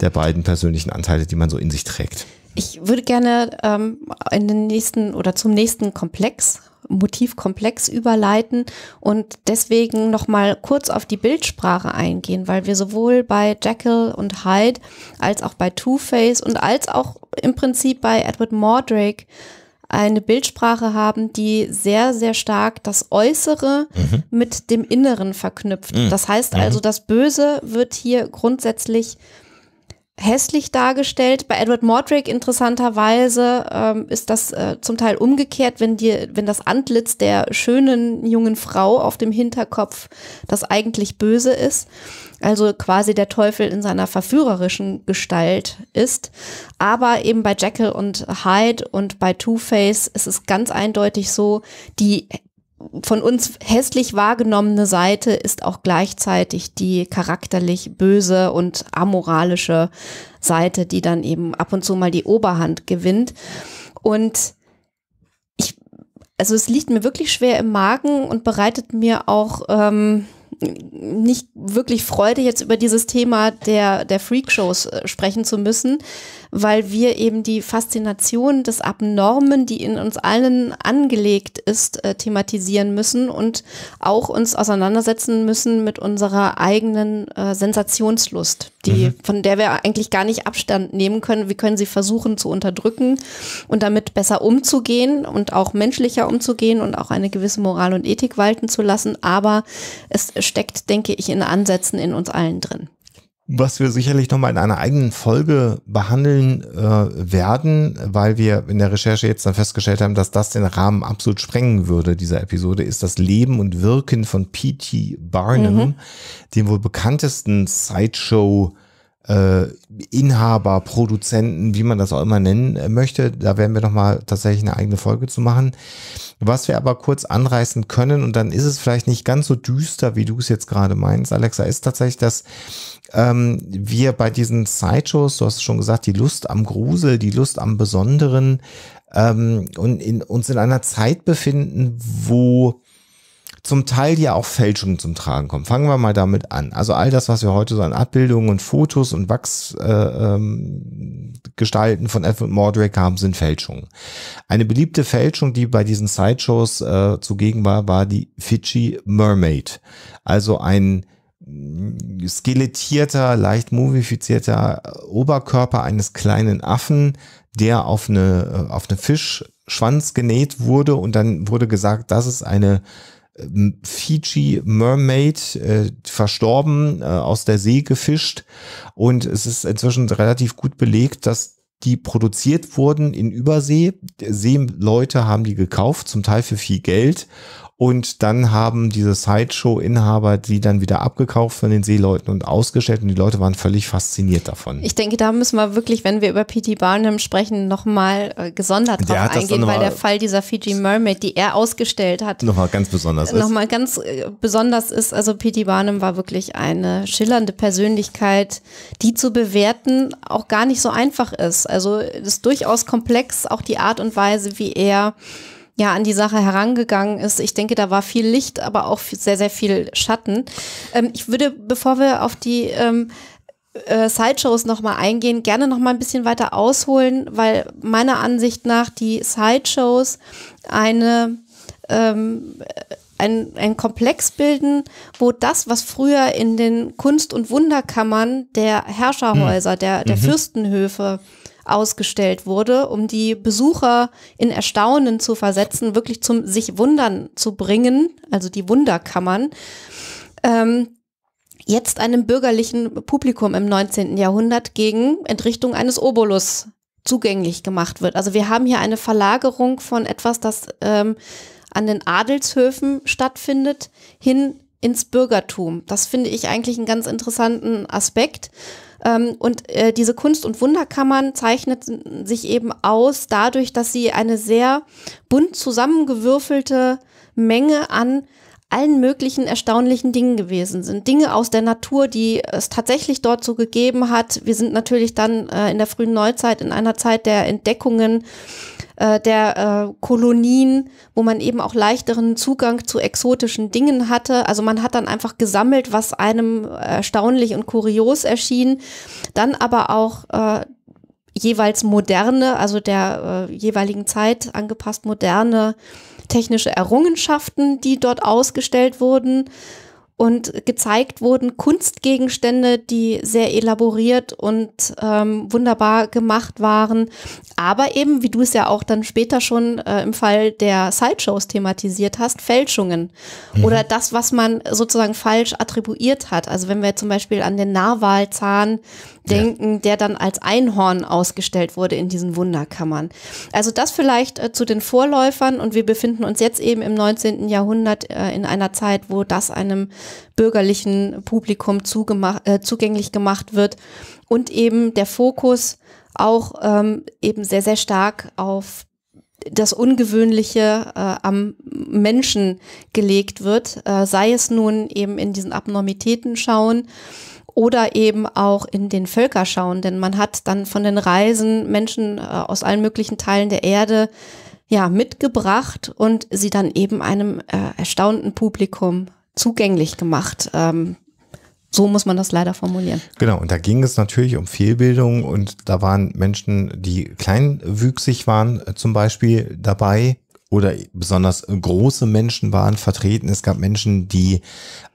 Speaker 1: der beiden persönlichen Anteile, die man so in sich trägt.
Speaker 2: Ich würde gerne ähm, in den nächsten oder zum nächsten Komplex Motivkomplex überleiten und deswegen nochmal kurz auf die Bildsprache eingehen, weil wir sowohl bei Jekyll und Hyde als auch bei Two-Face und als auch im Prinzip bei Edward Mordrake eine Bildsprache haben, die sehr, sehr stark das Äußere mhm. mit dem Inneren verknüpft. Mhm. Das heißt mhm. also, das Böse wird hier grundsätzlich hässlich dargestellt. Bei Edward Mordrake interessanterweise ähm, ist das äh, zum Teil umgekehrt, wenn dir, wenn das Antlitz der schönen jungen Frau auf dem Hinterkopf das eigentlich Böse ist, also quasi der Teufel in seiner verführerischen Gestalt ist. Aber eben bei Jekyll und Hyde und bei Two Face ist es ganz eindeutig so, die von uns hässlich wahrgenommene Seite ist auch gleichzeitig die charakterlich böse und amoralische Seite, die dann eben ab und zu mal die Oberhand gewinnt. Und ich, also es liegt mir wirklich schwer im Magen und bereitet mir auch ähm, nicht wirklich Freude, jetzt über dieses Thema der, der Freakshows äh, sprechen zu müssen, weil wir eben die Faszination des Abnormen, die in uns allen angelegt ist, äh, thematisieren müssen und auch uns auseinandersetzen müssen mit unserer eigenen äh, Sensationslust, die, mhm. von der wir eigentlich gar nicht Abstand nehmen können. Wir können sie versuchen zu unterdrücken und damit besser umzugehen und auch menschlicher umzugehen und auch eine gewisse Moral und Ethik walten zu lassen. Aber es steckt, denke ich, in Ansätzen in uns allen drin
Speaker 1: was wir sicherlich nochmal in einer eigenen Folge behandeln äh, werden, weil wir in der Recherche jetzt dann festgestellt haben, dass das den Rahmen absolut sprengen würde, dieser Episode, ist das Leben und Wirken von P.T. Barnum, mhm. dem wohl bekanntesten Sideshow- äh, Inhaber, Produzenten, wie man das auch immer nennen äh, möchte. Da werden wir nochmal tatsächlich eine eigene Folge zu machen. Was wir aber kurz anreißen können, und dann ist es vielleicht nicht ganz so düster, wie du es jetzt gerade meinst, Alexa, ist tatsächlich, dass ähm, wir bei diesen Sideshows, du hast es schon gesagt, die Lust am Grusel, die Lust am Besonderen ähm, und in, uns in einer Zeit befinden, wo zum Teil ja auch Fälschungen zum Tragen kommen. Fangen wir mal damit an. Also all das, was wir heute so an Abbildungen und Fotos und Wachsgestalten äh, ähm, von Alfred Mordrake haben, sind Fälschungen. Eine beliebte Fälschung, die bei diesen Sideshows äh, zugegen war, war die Fidschi Mermaid. Also ein mm, skelettierter, leicht mumifizierter Oberkörper eines kleinen Affen, der auf eine, äh, auf eine Fischschwanz genäht wurde und dann wurde gesagt, das ist eine Fiji Mermaid äh, verstorben, äh, aus der See gefischt. Und es ist inzwischen relativ gut belegt, dass die produziert wurden in Übersee. Seeleute haben die gekauft, zum Teil für viel Geld. Und dann haben diese Sideshow-Inhaber die dann wieder abgekauft von den Seeleuten und ausgestellt und die Leute waren völlig fasziniert davon.
Speaker 2: Ich denke, da müssen wir wirklich, wenn wir über P.T. Barnum sprechen, nochmal äh, gesondert drauf eingehen, weil der Fall dieser Fiji Mermaid, die er ausgestellt hat,
Speaker 1: nochmal ganz besonders ist. Nochmal
Speaker 2: ganz äh, besonders ist. Also P.T. Barnum war wirklich eine schillernde Persönlichkeit, die zu bewerten auch gar nicht so einfach ist. Also ist durchaus komplex, auch die Art und Weise, wie er ja an die Sache herangegangen ist. Ich denke, da war viel Licht, aber auch sehr, sehr viel Schatten. Ähm, ich würde, bevor wir auf die ähm, äh, Sideshows nochmal eingehen, gerne nochmal ein bisschen weiter ausholen, weil meiner Ansicht nach die Sideshows eine ähm, äh, ein, ein Komplex bilden, wo das, was früher in den Kunst- und Wunderkammern der Herrscherhäuser, hm. der, der mhm. Fürstenhöfe ausgestellt wurde, um die Besucher in Erstaunen zu versetzen, wirklich zum sich wundern zu bringen, also die Wunderkammern. Ähm, jetzt einem bürgerlichen Publikum im 19. Jahrhundert gegen Entrichtung eines Obolus zugänglich gemacht wird. Also wir haben hier eine Verlagerung von etwas, das ähm, an den Adelshöfen stattfindet, hin ins Bürgertum. Das finde ich eigentlich einen ganz interessanten Aspekt. Ähm, und äh, diese Kunst- und Wunderkammern zeichnet sich eben aus dadurch, dass sie eine sehr bunt zusammengewürfelte Menge an allen möglichen erstaunlichen Dingen gewesen sind. Dinge aus der Natur, die es tatsächlich dort so gegeben hat. Wir sind natürlich dann äh, in der frühen Neuzeit in einer Zeit der Entdeckungen äh, der äh, Kolonien, wo man eben auch leichteren Zugang zu exotischen Dingen hatte. Also man hat dann einfach gesammelt, was einem erstaunlich und kurios erschien. Dann aber auch äh, jeweils moderne, also der äh, jeweiligen Zeit angepasst moderne technische Errungenschaften, die dort ausgestellt wurden und gezeigt wurden Kunstgegenstände, die sehr elaboriert und ähm, wunderbar gemacht waren, aber eben, wie du es ja auch dann später schon äh, im Fall der Sideshows thematisiert hast, Fälschungen mhm. oder das, was man sozusagen falsch attribuiert hat. Also wenn wir zum Beispiel an den Narwalzahn denken, ja. der dann als Einhorn ausgestellt wurde in diesen Wunderkammern. Also das vielleicht äh, zu den Vorläufern und wir befinden uns jetzt eben im 19. Jahrhundert äh, in einer Zeit, wo das einem bürgerlichen Publikum äh, zugänglich gemacht wird und eben der Fokus auch ähm, eben sehr, sehr stark auf das Ungewöhnliche äh, am Menschen gelegt wird, äh, sei es nun eben in diesen Abnormitäten schauen oder eben auch in den Völker schauen, denn man hat dann von den Reisen Menschen äh, aus allen möglichen Teilen der Erde ja mitgebracht und sie dann eben einem äh, erstaunten Publikum zugänglich gemacht. Ähm, so muss man das leider formulieren.
Speaker 1: Genau, und da ging es natürlich um Fehlbildung und da waren Menschen, die kleinwüchsig waren, äh, zum Beispiel dabei, oder besonders große Menschen waren vertreten. Es gab Menschen, die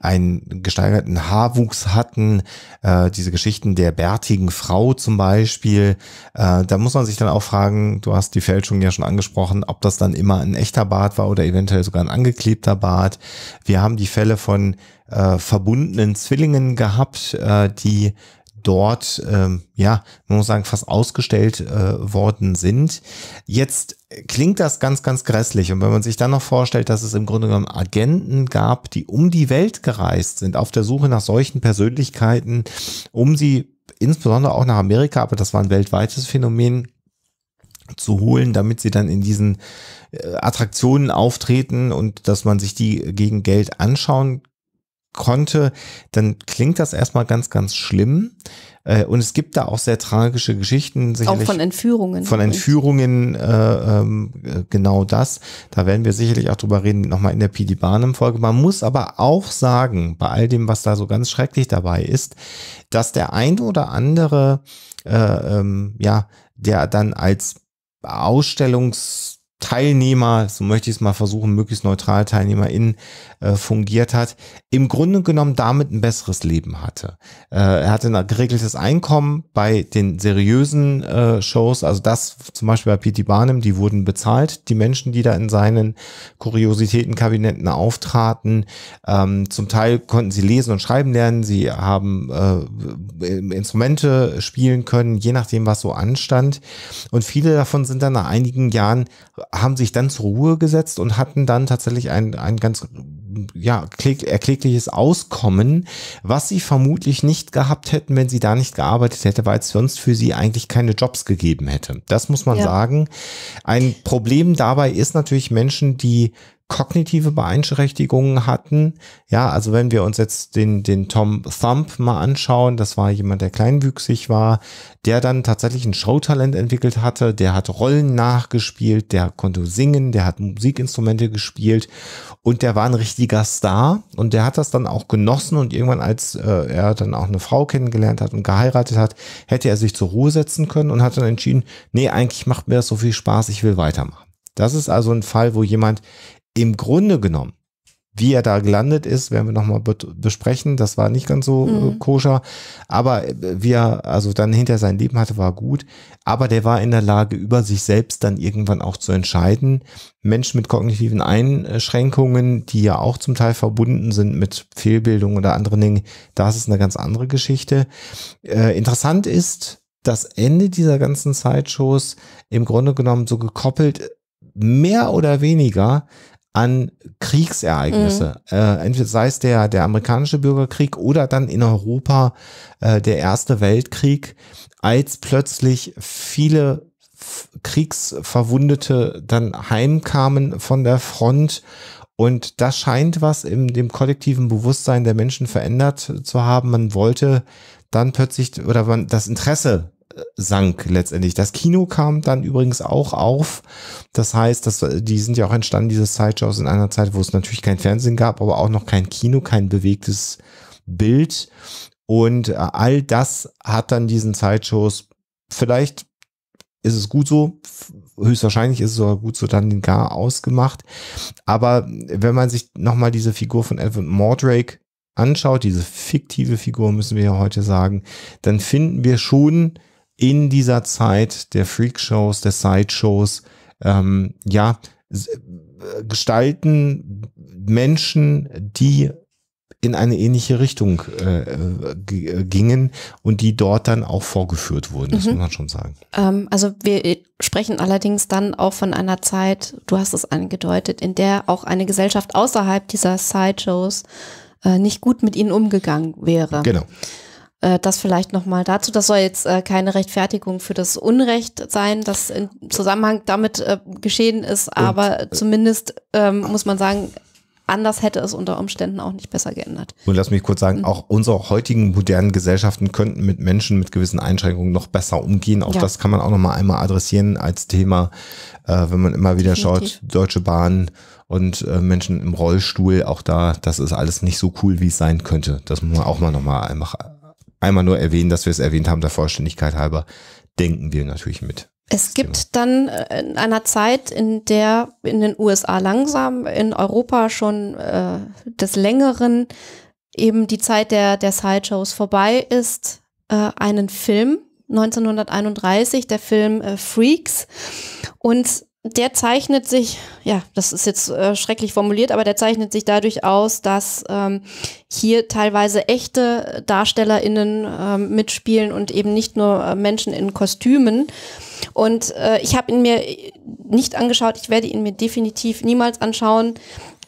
Speaker 1: einen gesteigerten Haarwuchs hatten. Äh, diese Geschichten der bärtigen Frau zum Beispiel. Äh, da muss man sich dann auch fragen, du hast die Fälschung ja schon angesprochen, ob das dann immer ein echter Bart war oder eventuell sogar ein angeklebter Bart. Wir haben die Fälle von äh, verbundenen Zwillingen gehabt, äh, die dort, ähm, ja, man muss sagen, fast ausgestellt äh, worden sind. Jetzt klingt das ganz, ganz grässlich. Und wenn man sich dann noch vorstellt, dass es im Grunde genommen Agenten gab, die um die Welt gereist sind, auf der Suche nach solchen Persönlichkeiten, um sie insbesondere auch nach Amerika, aber das war ein weltweites Phänomen, zu holen, damit sie dann in diesen äh, Attraktionen auftreten und dass man sich die gegen Geld anschauen konnte, dann klingt das erstmal ganz, ganz schlimm. Äh, und es gibt da auch sehr tragische Geschichten. Sicherlich auch von Entführungen. Von Entführungen, äh, ähm, genau das. Da werden wir sicherlich auch drüber reden, nochmal in der P.D. Barnum-Folge. Man muss aber auch sagen, bei all dem, was da so ganz schrecklich dabei ist, dass der ein oder andere, äh, ähm, ja, der dann als Ausstellungs Teilnehmer, so möchte ich es mal versuchen, möglichst neutral TeilnehmerInnen äh, fungiert hat, im Grunde genommen damit ein besseres Leben hatte. Äh, er hatte ein geregeltes Einkommen bei den seriösen äh, Shows, also das zum Beispiel bei P.T. Barnum, die wurden bezahlt, die Menschen, die da in seinen Kuriositätenkabinetten auftraten. Ähm, zum Teil konnten sie lesen und schreiben lernen, sie haben äh, Instrumente spielen können, je nachdem, was so anstand. Und viele davon sind dann nach einigen Jahren haben sich dann zur Ruhe gesetzt und hatten dann tatsächlich ein, ein ganz ja, erklägliches Auskommen, was sie vermutlich nicht gehabt hätten, wenn sie da nicht gearbeitet hätte, weil es sonst für sie eigentlich keine Jobs gegeben hätte. Das muss man ja. sagen. Ein Problem dabei ist natürlich Menschen, die kognitive Beeinträchtigungen hatten. Ja, also wenn wir uns jetzt den, den Tom Thumb mal anschauen, das war jemand, der kleinwüchsig war, der dann tatsächlich ein Showtalent entwickelt hatte, der hat Rollen nachgespielt, der konnte singen, der hat Musikinstrumente gespielt und der war ein richtig Bundesliga-Star und der hat das dann auch genossen und irgendwann, als äh, er dann auch eine Frau kennengelernt hat und geheiratet hat, hätte er sich zur Ruhe setzen können und hat dann entschieden, nee, eigentlich macht mir das so viel Spaß, ich will weitermachen. Das ist also ein Fall, wo jemand im Grunde genommen wie er da gelandet ist, werden wir nochmal besprechen. Das war nicht ganz so äh, mhm. koscher. Aber äh, wie er also dann hinter sein Leben hatte, war gut. Aber der war in der Lage, über sich selbst dann irgendwann auch zu entscheiden. Menschen mit kognitiven Einschränkungen, die ja auch zum Teil verbunden sind mit Fehlbildung oder anderen Dingen, das ist eine ganz andere Geschichte. Äh, interessant ist, dass Ende dieser ganzen Sideshows im Grunde genommen so gekoppelt mehr oder weniger an Kriegsereignisse. Mhm. Äh, entweder sei es der, der amerikanische Bürgerkrieg oder dann in Europa äh, der Erste Weltkrieg, als plötzlich viele Kriegsverwundete dann heimkamen von der Front. Und das scheint was in dem kollektiven Bewusstsein der Menschen verändert zu haben. Man wollte dann plötzlich oder man, das Interesse sank letztendlich. Das Kino kam dann übrigens auch auf. Das heißt, dass, äh, die sind ja auch entstanden, diese Sideshows, in einer Zeit, wo es natürlich kein Fernsehen gab, aber auch noch kein Kino, kein bewegtes Bild. Und äh, all das hat dann diesen Sideshows, vielleicht ist es gut so, höchstwahrscheinlich ist es sogar gut so, dann den Gar ausgemacht. Aber äh, wenn man sich nochmal diese Figur von Edward Mordrake anschaut, diese fiktive Figur, müssen wir ja heute sagen, dann finden wir schon in dieser Zeit der Freakshows, der Sideshows, ähm, ja, äh, gestalten Menschen, die in eine ähnliche Richtung äh, äh, gingen und die dort dann auch vorgeführt wurden, das mhm. muss man schon sagen.
Speaker 2: Ähm, also wir äh, sprechen allerdings dann auch von einer Zeit, du hast es angedeutet, in der auch eine Gesellschaft außerhalb dieser Sideshows äh, nicht gut mit ihnen umgegangen wäre. Genau. Äh, das vielleicht nochmal dazu. Das soll jetzt äh, keine Rechtfertigung für das Unrecht sein, das im Zusammenhang damit äh, geschehen ist, und, aber äh, zumindest ähm, muss man sagen, anders hätte es unter Umständen auch nicht besser geändert.
Speaker 1: Und lass mich kurz sagen, mhm. auch unsere heutigen modernen Gesellschaften könnten mit Menschen mit gewissen Einschränkungen noch besser umgehen. Auch ja. das kann man auch nochmal einmal adressieren als Thema, äh, wenn man immer wieder Definitiv. schaut, Deutsche Bahn und äh, Menschen im Rollstuhl, auch da, das ist alles nicht so cool, wie es sein könnte. Das muss man auch mal nochmal einfach einmal nur erwähnen, dass wir es erwähnt haben, der Vollständigkeit halber, denken wir natürlich mit.
Speaker 2: Es gibt dann äh, in einer Zeit, in der in den USA langsam, in Europa schon äh, des Längeren eben die Zeit der, der Sideshows vorbei ist, äh, einen Film 1931, der Film äh, Freaks. Und der zeichnet sich, ja, das ist jetzt äh, schrecklich formuliert, aber der zeichnet sich dadurch aus, dass ähm, hier teilweise echte DarstellerInnen äh, mitspielen und eben nicht nur äh, Menschen in Kostümen. Und äh, ich habe ihn mir nicht angeschaut, ich werde ihn mir definitiv niemals anschauen.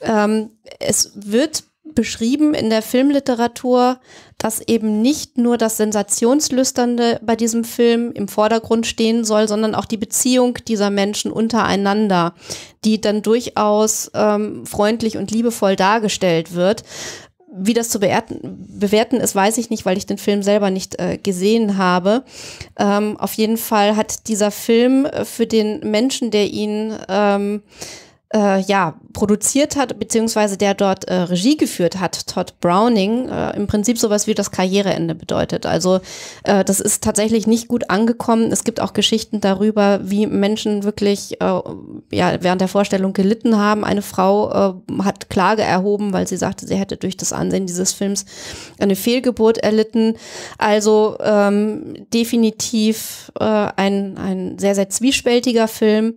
Speaker 2: Ähm, es wird beschrieben in der Filmliteratur, dass eben nicht nur das Sensationslüsternde bei diesem Film im Vordergrund stehen soll, sondern auch die Beziehung dieser Menschen untereinander, die dann durchaus ähm, freundlich und liebevoll dargestellt wird. Wie das zu bewerten ist, weiß ich nicht, weil ich den Film selber nicht äh, gesehen habe. Ähm, auf jeden Fall hat dieser Film äh, für den Menschen, der ihn ähm, äh, ja, produziert hat, beziehungsweise der dort äh, Regie geführt hat, Todd Browning, äh, im Prinzip sowas wie das Karriereende bedeutet. Also äh, das ist tatsächlich nicht gut angekommen. Es gibt auch Geschichten darüber, wie Menschen wirklich äh, ja, während der Vorstellung gelitten haben. Eine Frau äh, hat Klage erhoben, weil sie sagte, sie hätte durch das Ansehen dieses Films eine Fehlgeburt erlitten. Also ähm, definitiv äh, ein, ein sehr, sehr zwiespältiger Film.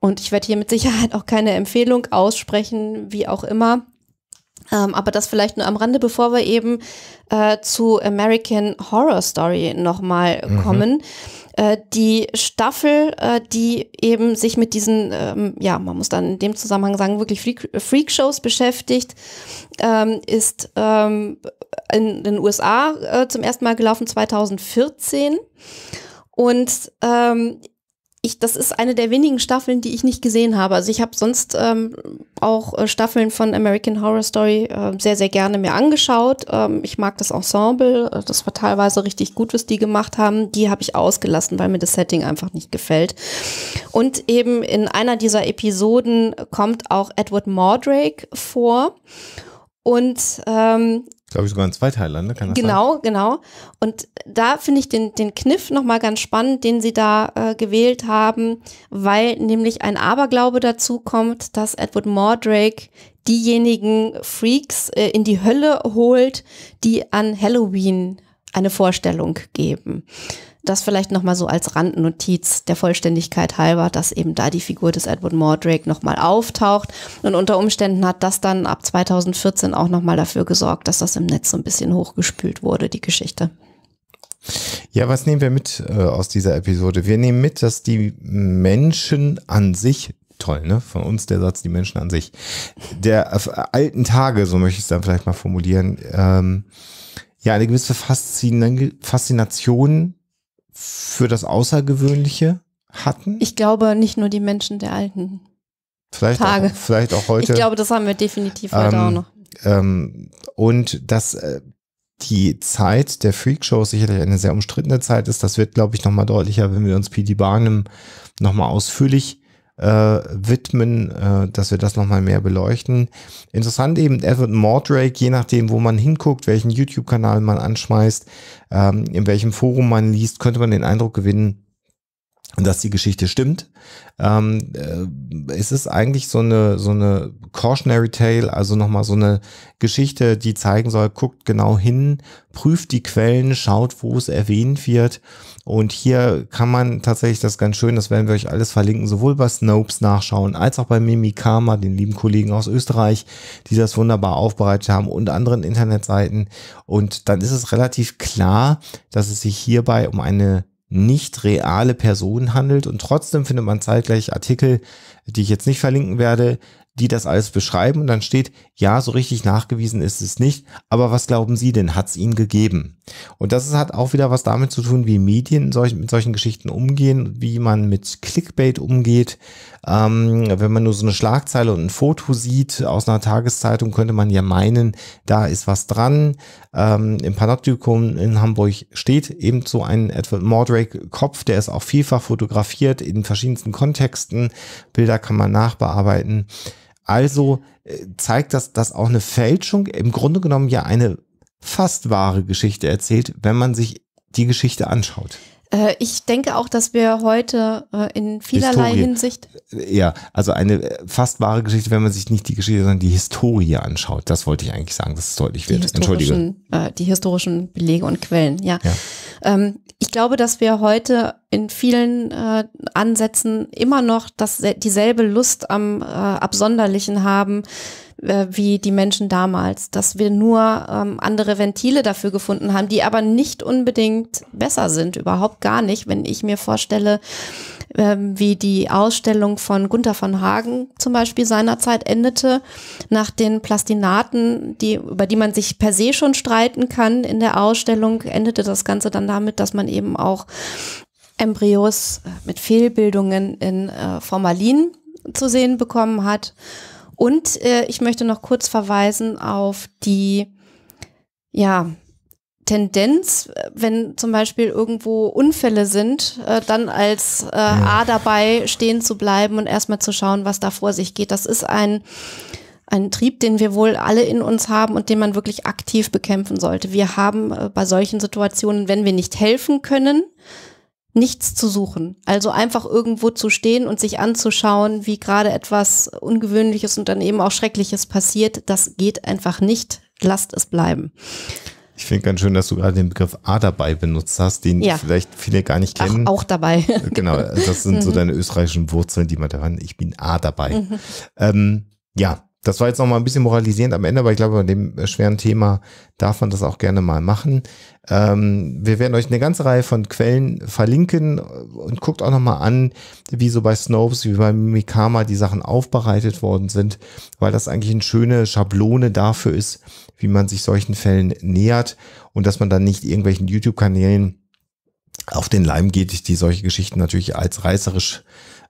Speaker 2: Und ich werde hier mit Sicherheit auch keine Empfehlung aussprechen, wie auch immer. Ähm, aber das vielleicht nur am Rande, bevor wir eben äh, zu American Horror Story nochmal mhm. kommen. Äh, die Staffel, äh, die eben sich mit diesen, ähm, ja, man muss dann in dem Zusammenhang sagen, wirklich Freak-Shows Freak beschäftigt, ähm, ist in, ähm, in den USA äh, zum ersten Mal gelaufen 2014. Und ähm, ich, das ist eine der wenigen Staffeln, die ich nicht gesehen habe. Also ich habe sonst ähm, auch äh, Staffeln von American Horror Story äh, sehr, sehr gerne mir angeschaut. Ähm, ich mag das Ensemble. Äh, das war teilweise richtig gut, was die gemacht haben. Die habe ich ausgelassen, weil mir das Setting einfach nicht gefällt. Und eben in einer dieser Episoden kommt auch Edward Mordrake vor. Und ähm,
Speaker 1: Glaube ich sogar in zwei Teilern, ne? Kann das genau,
Speaker 2: sein? genau. Und da finde ich den, den Kniff nochmal ganz spannend, den sie da äh, gewählt haben, weil nämlich ein Aberglaube dazu kommt, dass Edward Mordrake diejenigen Freaks äh, in die Hölle holt, die an Halloween eine Vorstellung geben das vielleicht nochmal so als Randnotiz der Vollständigkeit halber, dass eben da die Figur des Edward Mordrake nochmal auftaucht. Und unter Umständen hat das dann ab 2014 auch nochmal dafür gesorgt, dass das im Netz so ein bisschen hochgespült wurde, die Geschichte.
Speaker 1: Ja, was nehmen wir mit äh, aus dieser Episode? Wir nehmen mit, dass die Menschen an sich toll, ne? Von uns der Satz, die Menschen an sich. Der äh, alten Tage, so möchte ich es dann vielleicht mal formulieren, ähm, ja, eine gewisse Faszination für das Außergewöhnliche hatten?
Speaker 2: Ich glaube, nicht nur die Menschen der alten vielleicht Tage. Auch, vielleicht auch heute. Ich glaube, das haben wir definitiv heute ähm, auch noch.
Speaker 1: Ähm, und dass äh, die Zeit der Freakshow sicherlich eine sehr umstrittene Zeit ist, das wird, glaube ich, nochmal deutlicher, wenn wir uns P.D. Barnum nochmal ausführlich äh, widmen, äh, dass wir das nochmal mehr beleuchten. Interessant eben Edward Mordrake, je nachdem, wo man hinguckt, welchen YouTube-Kanal man anschmeißt, ähm, in welchem Forum man liest, könnte man den Eindruck gewinnen, dass die Geschichte stimmt. Ähm, äh, es ist eigentlich so eine, so eine Cautionary Tale, also nochmal so eine Geschichte, die zeigen soll, guckt genau hin, prüft die Quellen, schaut, wo es erwähnt wird und hier kann man tatsächlich das ganz schön, das werden wir euch alles verlinken, sowohl bei Snopes nachschauen, als auch bei Mimikama, den lieben Kollegen aus Österreich, die das wunderbar aufbereitet haben und anderen Internetseiten. Und dann ist es relativ klar, dass es sich hierbei um eine nicht reale Person handelt und trotzdem findet man zeitgleich Artikel, die ich jetzt nicht verlinken werde, die das alles beschreiben und dann steht, ja, so richtig nachgewiesen ist es nicht, aber was glauben Sie denn, hat es Ihnen gegeben? Und das hat auch wieder was damit zu tun, wie Medien mit solchen Geschichten umgehen, wie man mit Clickbait umgeht. Ähm, wenn man nur so eine Schlagzeile und ein Foto sieht aus einer Tageszeitung, könnte man ja meinen, da ist was dran. Ähm, Im Panoptikum in Hamburg steht eben so ein Edward Mordrake-Kopf, der ist auch vielfach fotografiert in verschiedensten Kontexten. Bilder kann man nachbearbeiten. Also äh, zeigt das, dass auch eine Fälschung im Grunde genommen ja eine fast wahre Geschichte erzählt, wenn man sich die Geschichte anschaut.
Speaker 2: Äh, ich denke auch, dass wir heute äh, in vielerlei Historie. Hinsicht.
Speaker 1: Ja, also eine fast wahre Geschichte, wenn man sich nicht die Geschichte, sondern die Historie anschaut. Das wollte ich eigentlich sagen, dass es deutlich wird. Entschuldige.
Speaker 2: Äh, die historischen Belege und Quellen, ja. ja. Ähm, ich glaube, dass wir heute in vielen äh, Ansätzen immer noch das, dieselbe Lust am äh, Absonderlichen haben äh, wie die Menschen damals, dass wir nur ähm, andere Ventile dafür gefunden haben, die aber nicht unbedingt besser sind, überhaupt gar nicht, wenn ich mir vorstelle, ähm, wie die Ausstellung von Gunther von Hagen zum Beispiel seinerzeit endete, nach den Plastinaten, die, über die man sich per se schon streiten kann in der Ausstellung, endete das Ganze dann damit, dass man eben auch Embryos äh, mit Fehlbildungen in äh, Formalin zu sehen bekommen hat. Und äh, ich möchte noch kurz verweisen auf die, ja, Tendenz, wenn zum Beispiel irgendwo Unfälle sind, äh, dann als äh, A dabei stehen zu bleiben und erstmal zu schauen, was da vor sich geht. Das ist ein, ein Trieb, den wir wohl alle in uns haben und den man wirklich aktiv bekämpfen sollte. Wir haben äh, bei solchen Situationen, wenn wir nicht helfen können, nichts zu suchen. Also einfach irgendwo zu stehen und sich anzuschauen, wie gerade etwas Ungewöhnliches und dann eben auch Schreckliches passiert, das geht einfach nicht. Lasst es bleiben.
Speaker 1: Ich finde ganz schön, dass du gerade den Begriff A dabei benutzt hast, den ja. vielleicht viele gar nicht kennen. Ach, auch dabei. Äh, genau, das sind so <laughs> mhm. deine österreichischen Wurzeln, die man da hören. Ich bin A dabei. Mhm. ähm, ja, das war jetzt noch mal ein bisschen moralisierend am Ende, aber ich glaube, bei dem äh, schweren Thema darf man das auch gerne mal machen. Ähm, wir werden euch eine ganze Reihe von Quellen verlinken äh, und guckt auch noch mal an, wie so bei Snopes, wie bei Mikama die Sachen aufbereitet worden sind, weil das eigentlich eine schöne Schablone dafür ist, wie man sich solchen Fällen nähert und dass man dann nicht irgendwelchen YouTube-Kanälen auf den Leim geht, die solche Geschichten natürlich als reißerisch äh,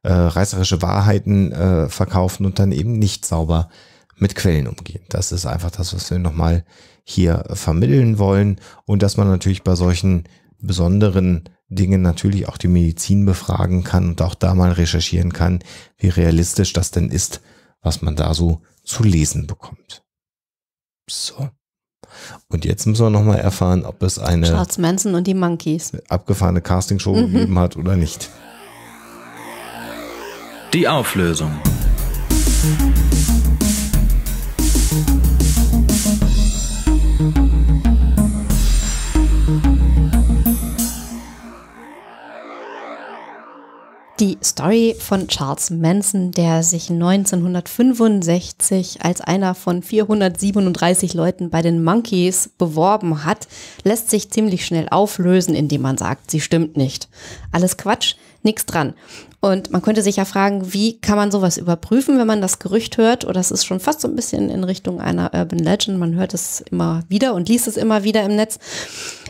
Speaker 1: äh, reißerische Wahrheiten äh, verkaufen und dann eben nicht sauber mit Quellen umgehen. Das ist einfach das, was wir nochmal hier vermitteln wollen und dass man natürlich bei solchen besonderen Dingen natürlich auch die Medizin befragen kann und auch da mal recherchieren kann, wie realistisch das denn ist, was man da so zu lesen bekommt. So. Und jetzt müssen wir nochmal erfahren, ob es eine Charles
Speaker 2: Manson und die Monkeys
Speaker 1: abgefahrene Castingshow mhm. gegeben hat oder nicht. Die Auflösung.
Speaker 2: Die Story von Charles Manson, der sich 1965 als einer von 437 Leuten bei den Monkeys beworben hat, lässt sich ziemlich schnell auflösen, indem man sagt, sie stimmt nicht. Alles Quatsch, nichts dran. Und man könnte sich ja fragen, wie kann man sowas überprüfen, wenn man das Gerücht hört? Oder es ist schon fast so ein bisschen in Richtung einer Urban Legend. Man hört es immer wieder und liest es immer wieder im Netz.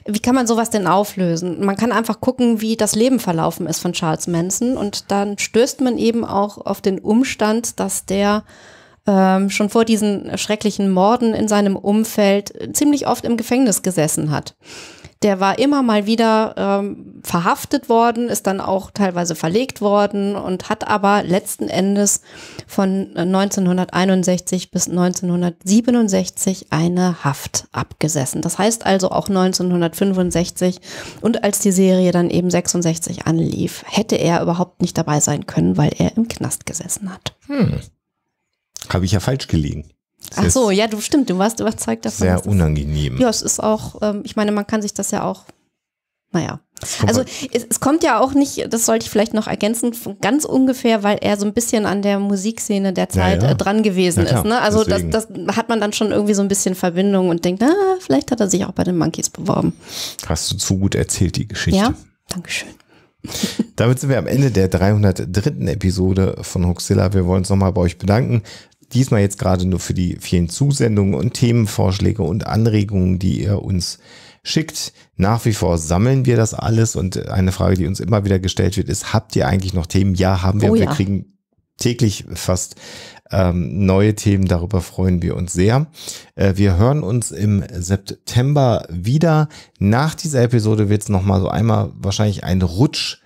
Speaker 2: Wie kann man sowas denn auflösen? Man kann einfach gucken, wie das Leben verlaufen ist von Charles Manson. Und dann stößt man eben auch auf den Umstand, dass der ähm, schon vor diesen schrecklichen Morden in seinem Umfeld äh, ziemlich oft im Gefängnis gesessen hat. Der war immer mal wieder ähm, verhaftet worden, ist dann auch teilweise verlegt worden und hat aber letzten Endes von 1961 äh, bis 1967 eine Haft abgesessen. Das heißt also auch 1965 und als die Serie dann eben 66 anlief, hätte er überhaupt nicht dabei sein können, weil er im Knast gesessen hat. Hm.
Speaker 1: Habe ich ja falsch gelegen. Ach so,
Speaker 2: ja, du stimmt, du warst überzeugt davon. Sehr
Speaker 1: unangenehm. ja, es
Speaker 2: ist auch, ähm, ich meine, man kann sich das ja auch, naja. Also halt es, es, kommt ja auch nicht, das sollte ich vielleicht noch ergänzen, ganz ungefähr, weil er so ein bisschen an der Musikszene der Zeit ja, ja. Äh, dran gewesen ja, ist. Ne? Also das, das, hat man dann schon irgendwie so ein bisschen Verbindung und denkt, na, vielleicht hat er sich auch bei den Monkeys beworben.
Speaker 1: Hast du zu gut erzählt, die Geschichte. Ja, Dankeschön. Damit sind wir am Ende der 303. Episode von Hoxilla. Wir wollen uns nochmal bei euch bedanken, diesmal jetzt gerade nur für die vielen Zusendungen und Themenvorschläge und Anregungen, die ihr uns schickt. Nach wie vor sammeln wir das alles und eine Frage, die uns immer wieder gestellt wird, ist, habt ihr eigentlich noch Themen? Ja, haben wir. Oh ja. Wir kriegen täglich fast ähm, neue Themen. Darüber freuen wir uns sehr. Äh, wir hören uns im September wieder. Nach dieser Episode wird es nochmal so einmal wahrscheinlich ein Rutsch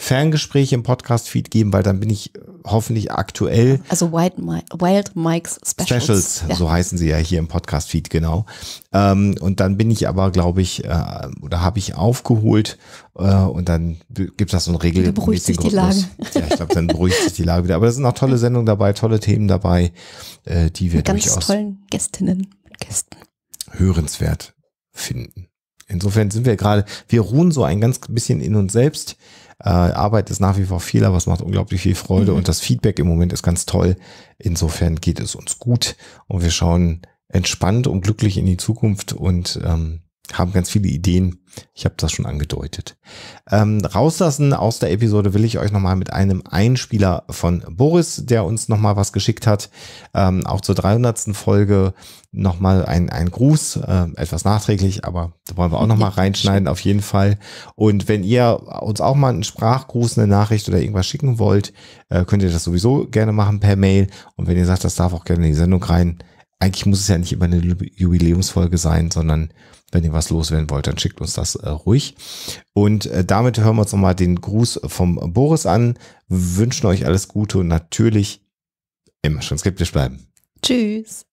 Speaker 1: Ferngespräche im Podcast-Feed geben, weil dann bin ich äh, hoffentlich aktuell. Also Wild, Wild
Speaker 2: Mike's Specials. Specials, ja. so
Speaker 1: heißen sie ja hier im Podcast-Feed, genau. Ähm, und dann bin ich aber, glaube ich, äh, oder habe ich aufgeholt äh, und dann gibt es das so ein Regel. Dann beruhigt sich die Lage. Ja, ich glaube, dann beruhigt sich die Lage wieder. Aber es sind auch tolle Sendungen dabei, tolle Themen dabei, äh, die wir Mit ganz
Speaker 2: tollen Gästinnen und Gästen
Speaker 1: hörenswert finden. Insofern sind wir gerade, wir ruhen so ein ganz bisschen in uns selbst. Äh, Arbeit ist nach wie vor viel, aber es macht unglaublich viel Freude mhm. und das Feedback im Moment ist ganz toll. Insofern geht es uns gut und wir schauen entspannt und glücklich in die Zukunft und ähm, haben ganz viele Ideen. Ich habe das schon angedeutet. Ähm, rauslassen aus der Episode will ich euch nochmal mit einem Einspieler von Boris, der uns nochmal was geschickt hat. Ähm, auch zur 300. Folge nochmal ein, ein Gruß, äh, etwas nachträglich, aber da wollen wir auch nochmal <laughs> reinschneiden auf jeden Fall. Und wenn ihr uns auch mal einen Sprachgruß, eine Nachricht oder irgendwas schicken wollt, äh, könnt ihr das sowieso gerne machen per Mail. Und wenn ihr sagt, das darf auch gerne in die Sendung rein, eigentlich muss es ja nicht immer eine Jubiläumsfolge sein, sondern wenn ihr was loswerden wollt, dann schickt uns das äh, ruhig. Und äh, damit hören wir uns nochmal den Gruß vom Boris an, wünschen euch alles Gute und natürlich immer schon skeptisch bleiben. Tschüss.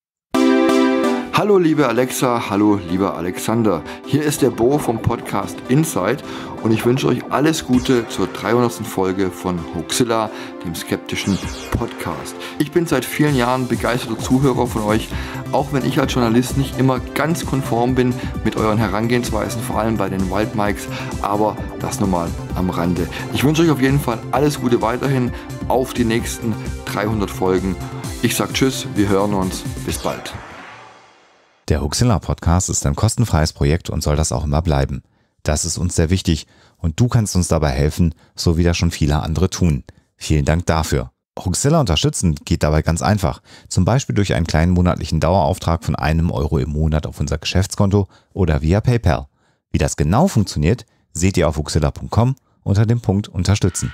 Speaker 1: Hallo liebe Alexa, hallo lieber Alexander. Hier ist der Bo vom Podcast Inside und ich wünsche euch alles Gute zur 300. Folge von Hoaxilla, dem skeptischen Podcast. Ich bin seit vielen Jahren begeisterter Zuhörer von euch, auch wenn ich als Journalist nicht immer ganz konform bin mit euren Herangehensweisen, vor allem bei den Wild Mikes, aber das nur mal am Rande. Ich wünsche euch auf jeden Fall alles Gute weiterhin auf die nächsten 300 Folgen. Ich sage Tschüss, wir hören uns, bis bald. Der Huxilla Podcast ist ein kostenfreies Projekt und soll das auch immer bleiben. Das ist uns sehr wichtig und du kannst uns dabei helfen, so wie das schon viele andere tun. Vielen Dank dafür. Huxilla unterstützen geht dabei ganz einfach, zum Beispiel durch einen kleinen monatlichen Dauerauftrag von einem Euro im Monat auf unser Geschäftskonto oder via PayPal. Wie das genau funktioniert, seht ihr auf huxilla.com unter dem Punkt Unterstützen.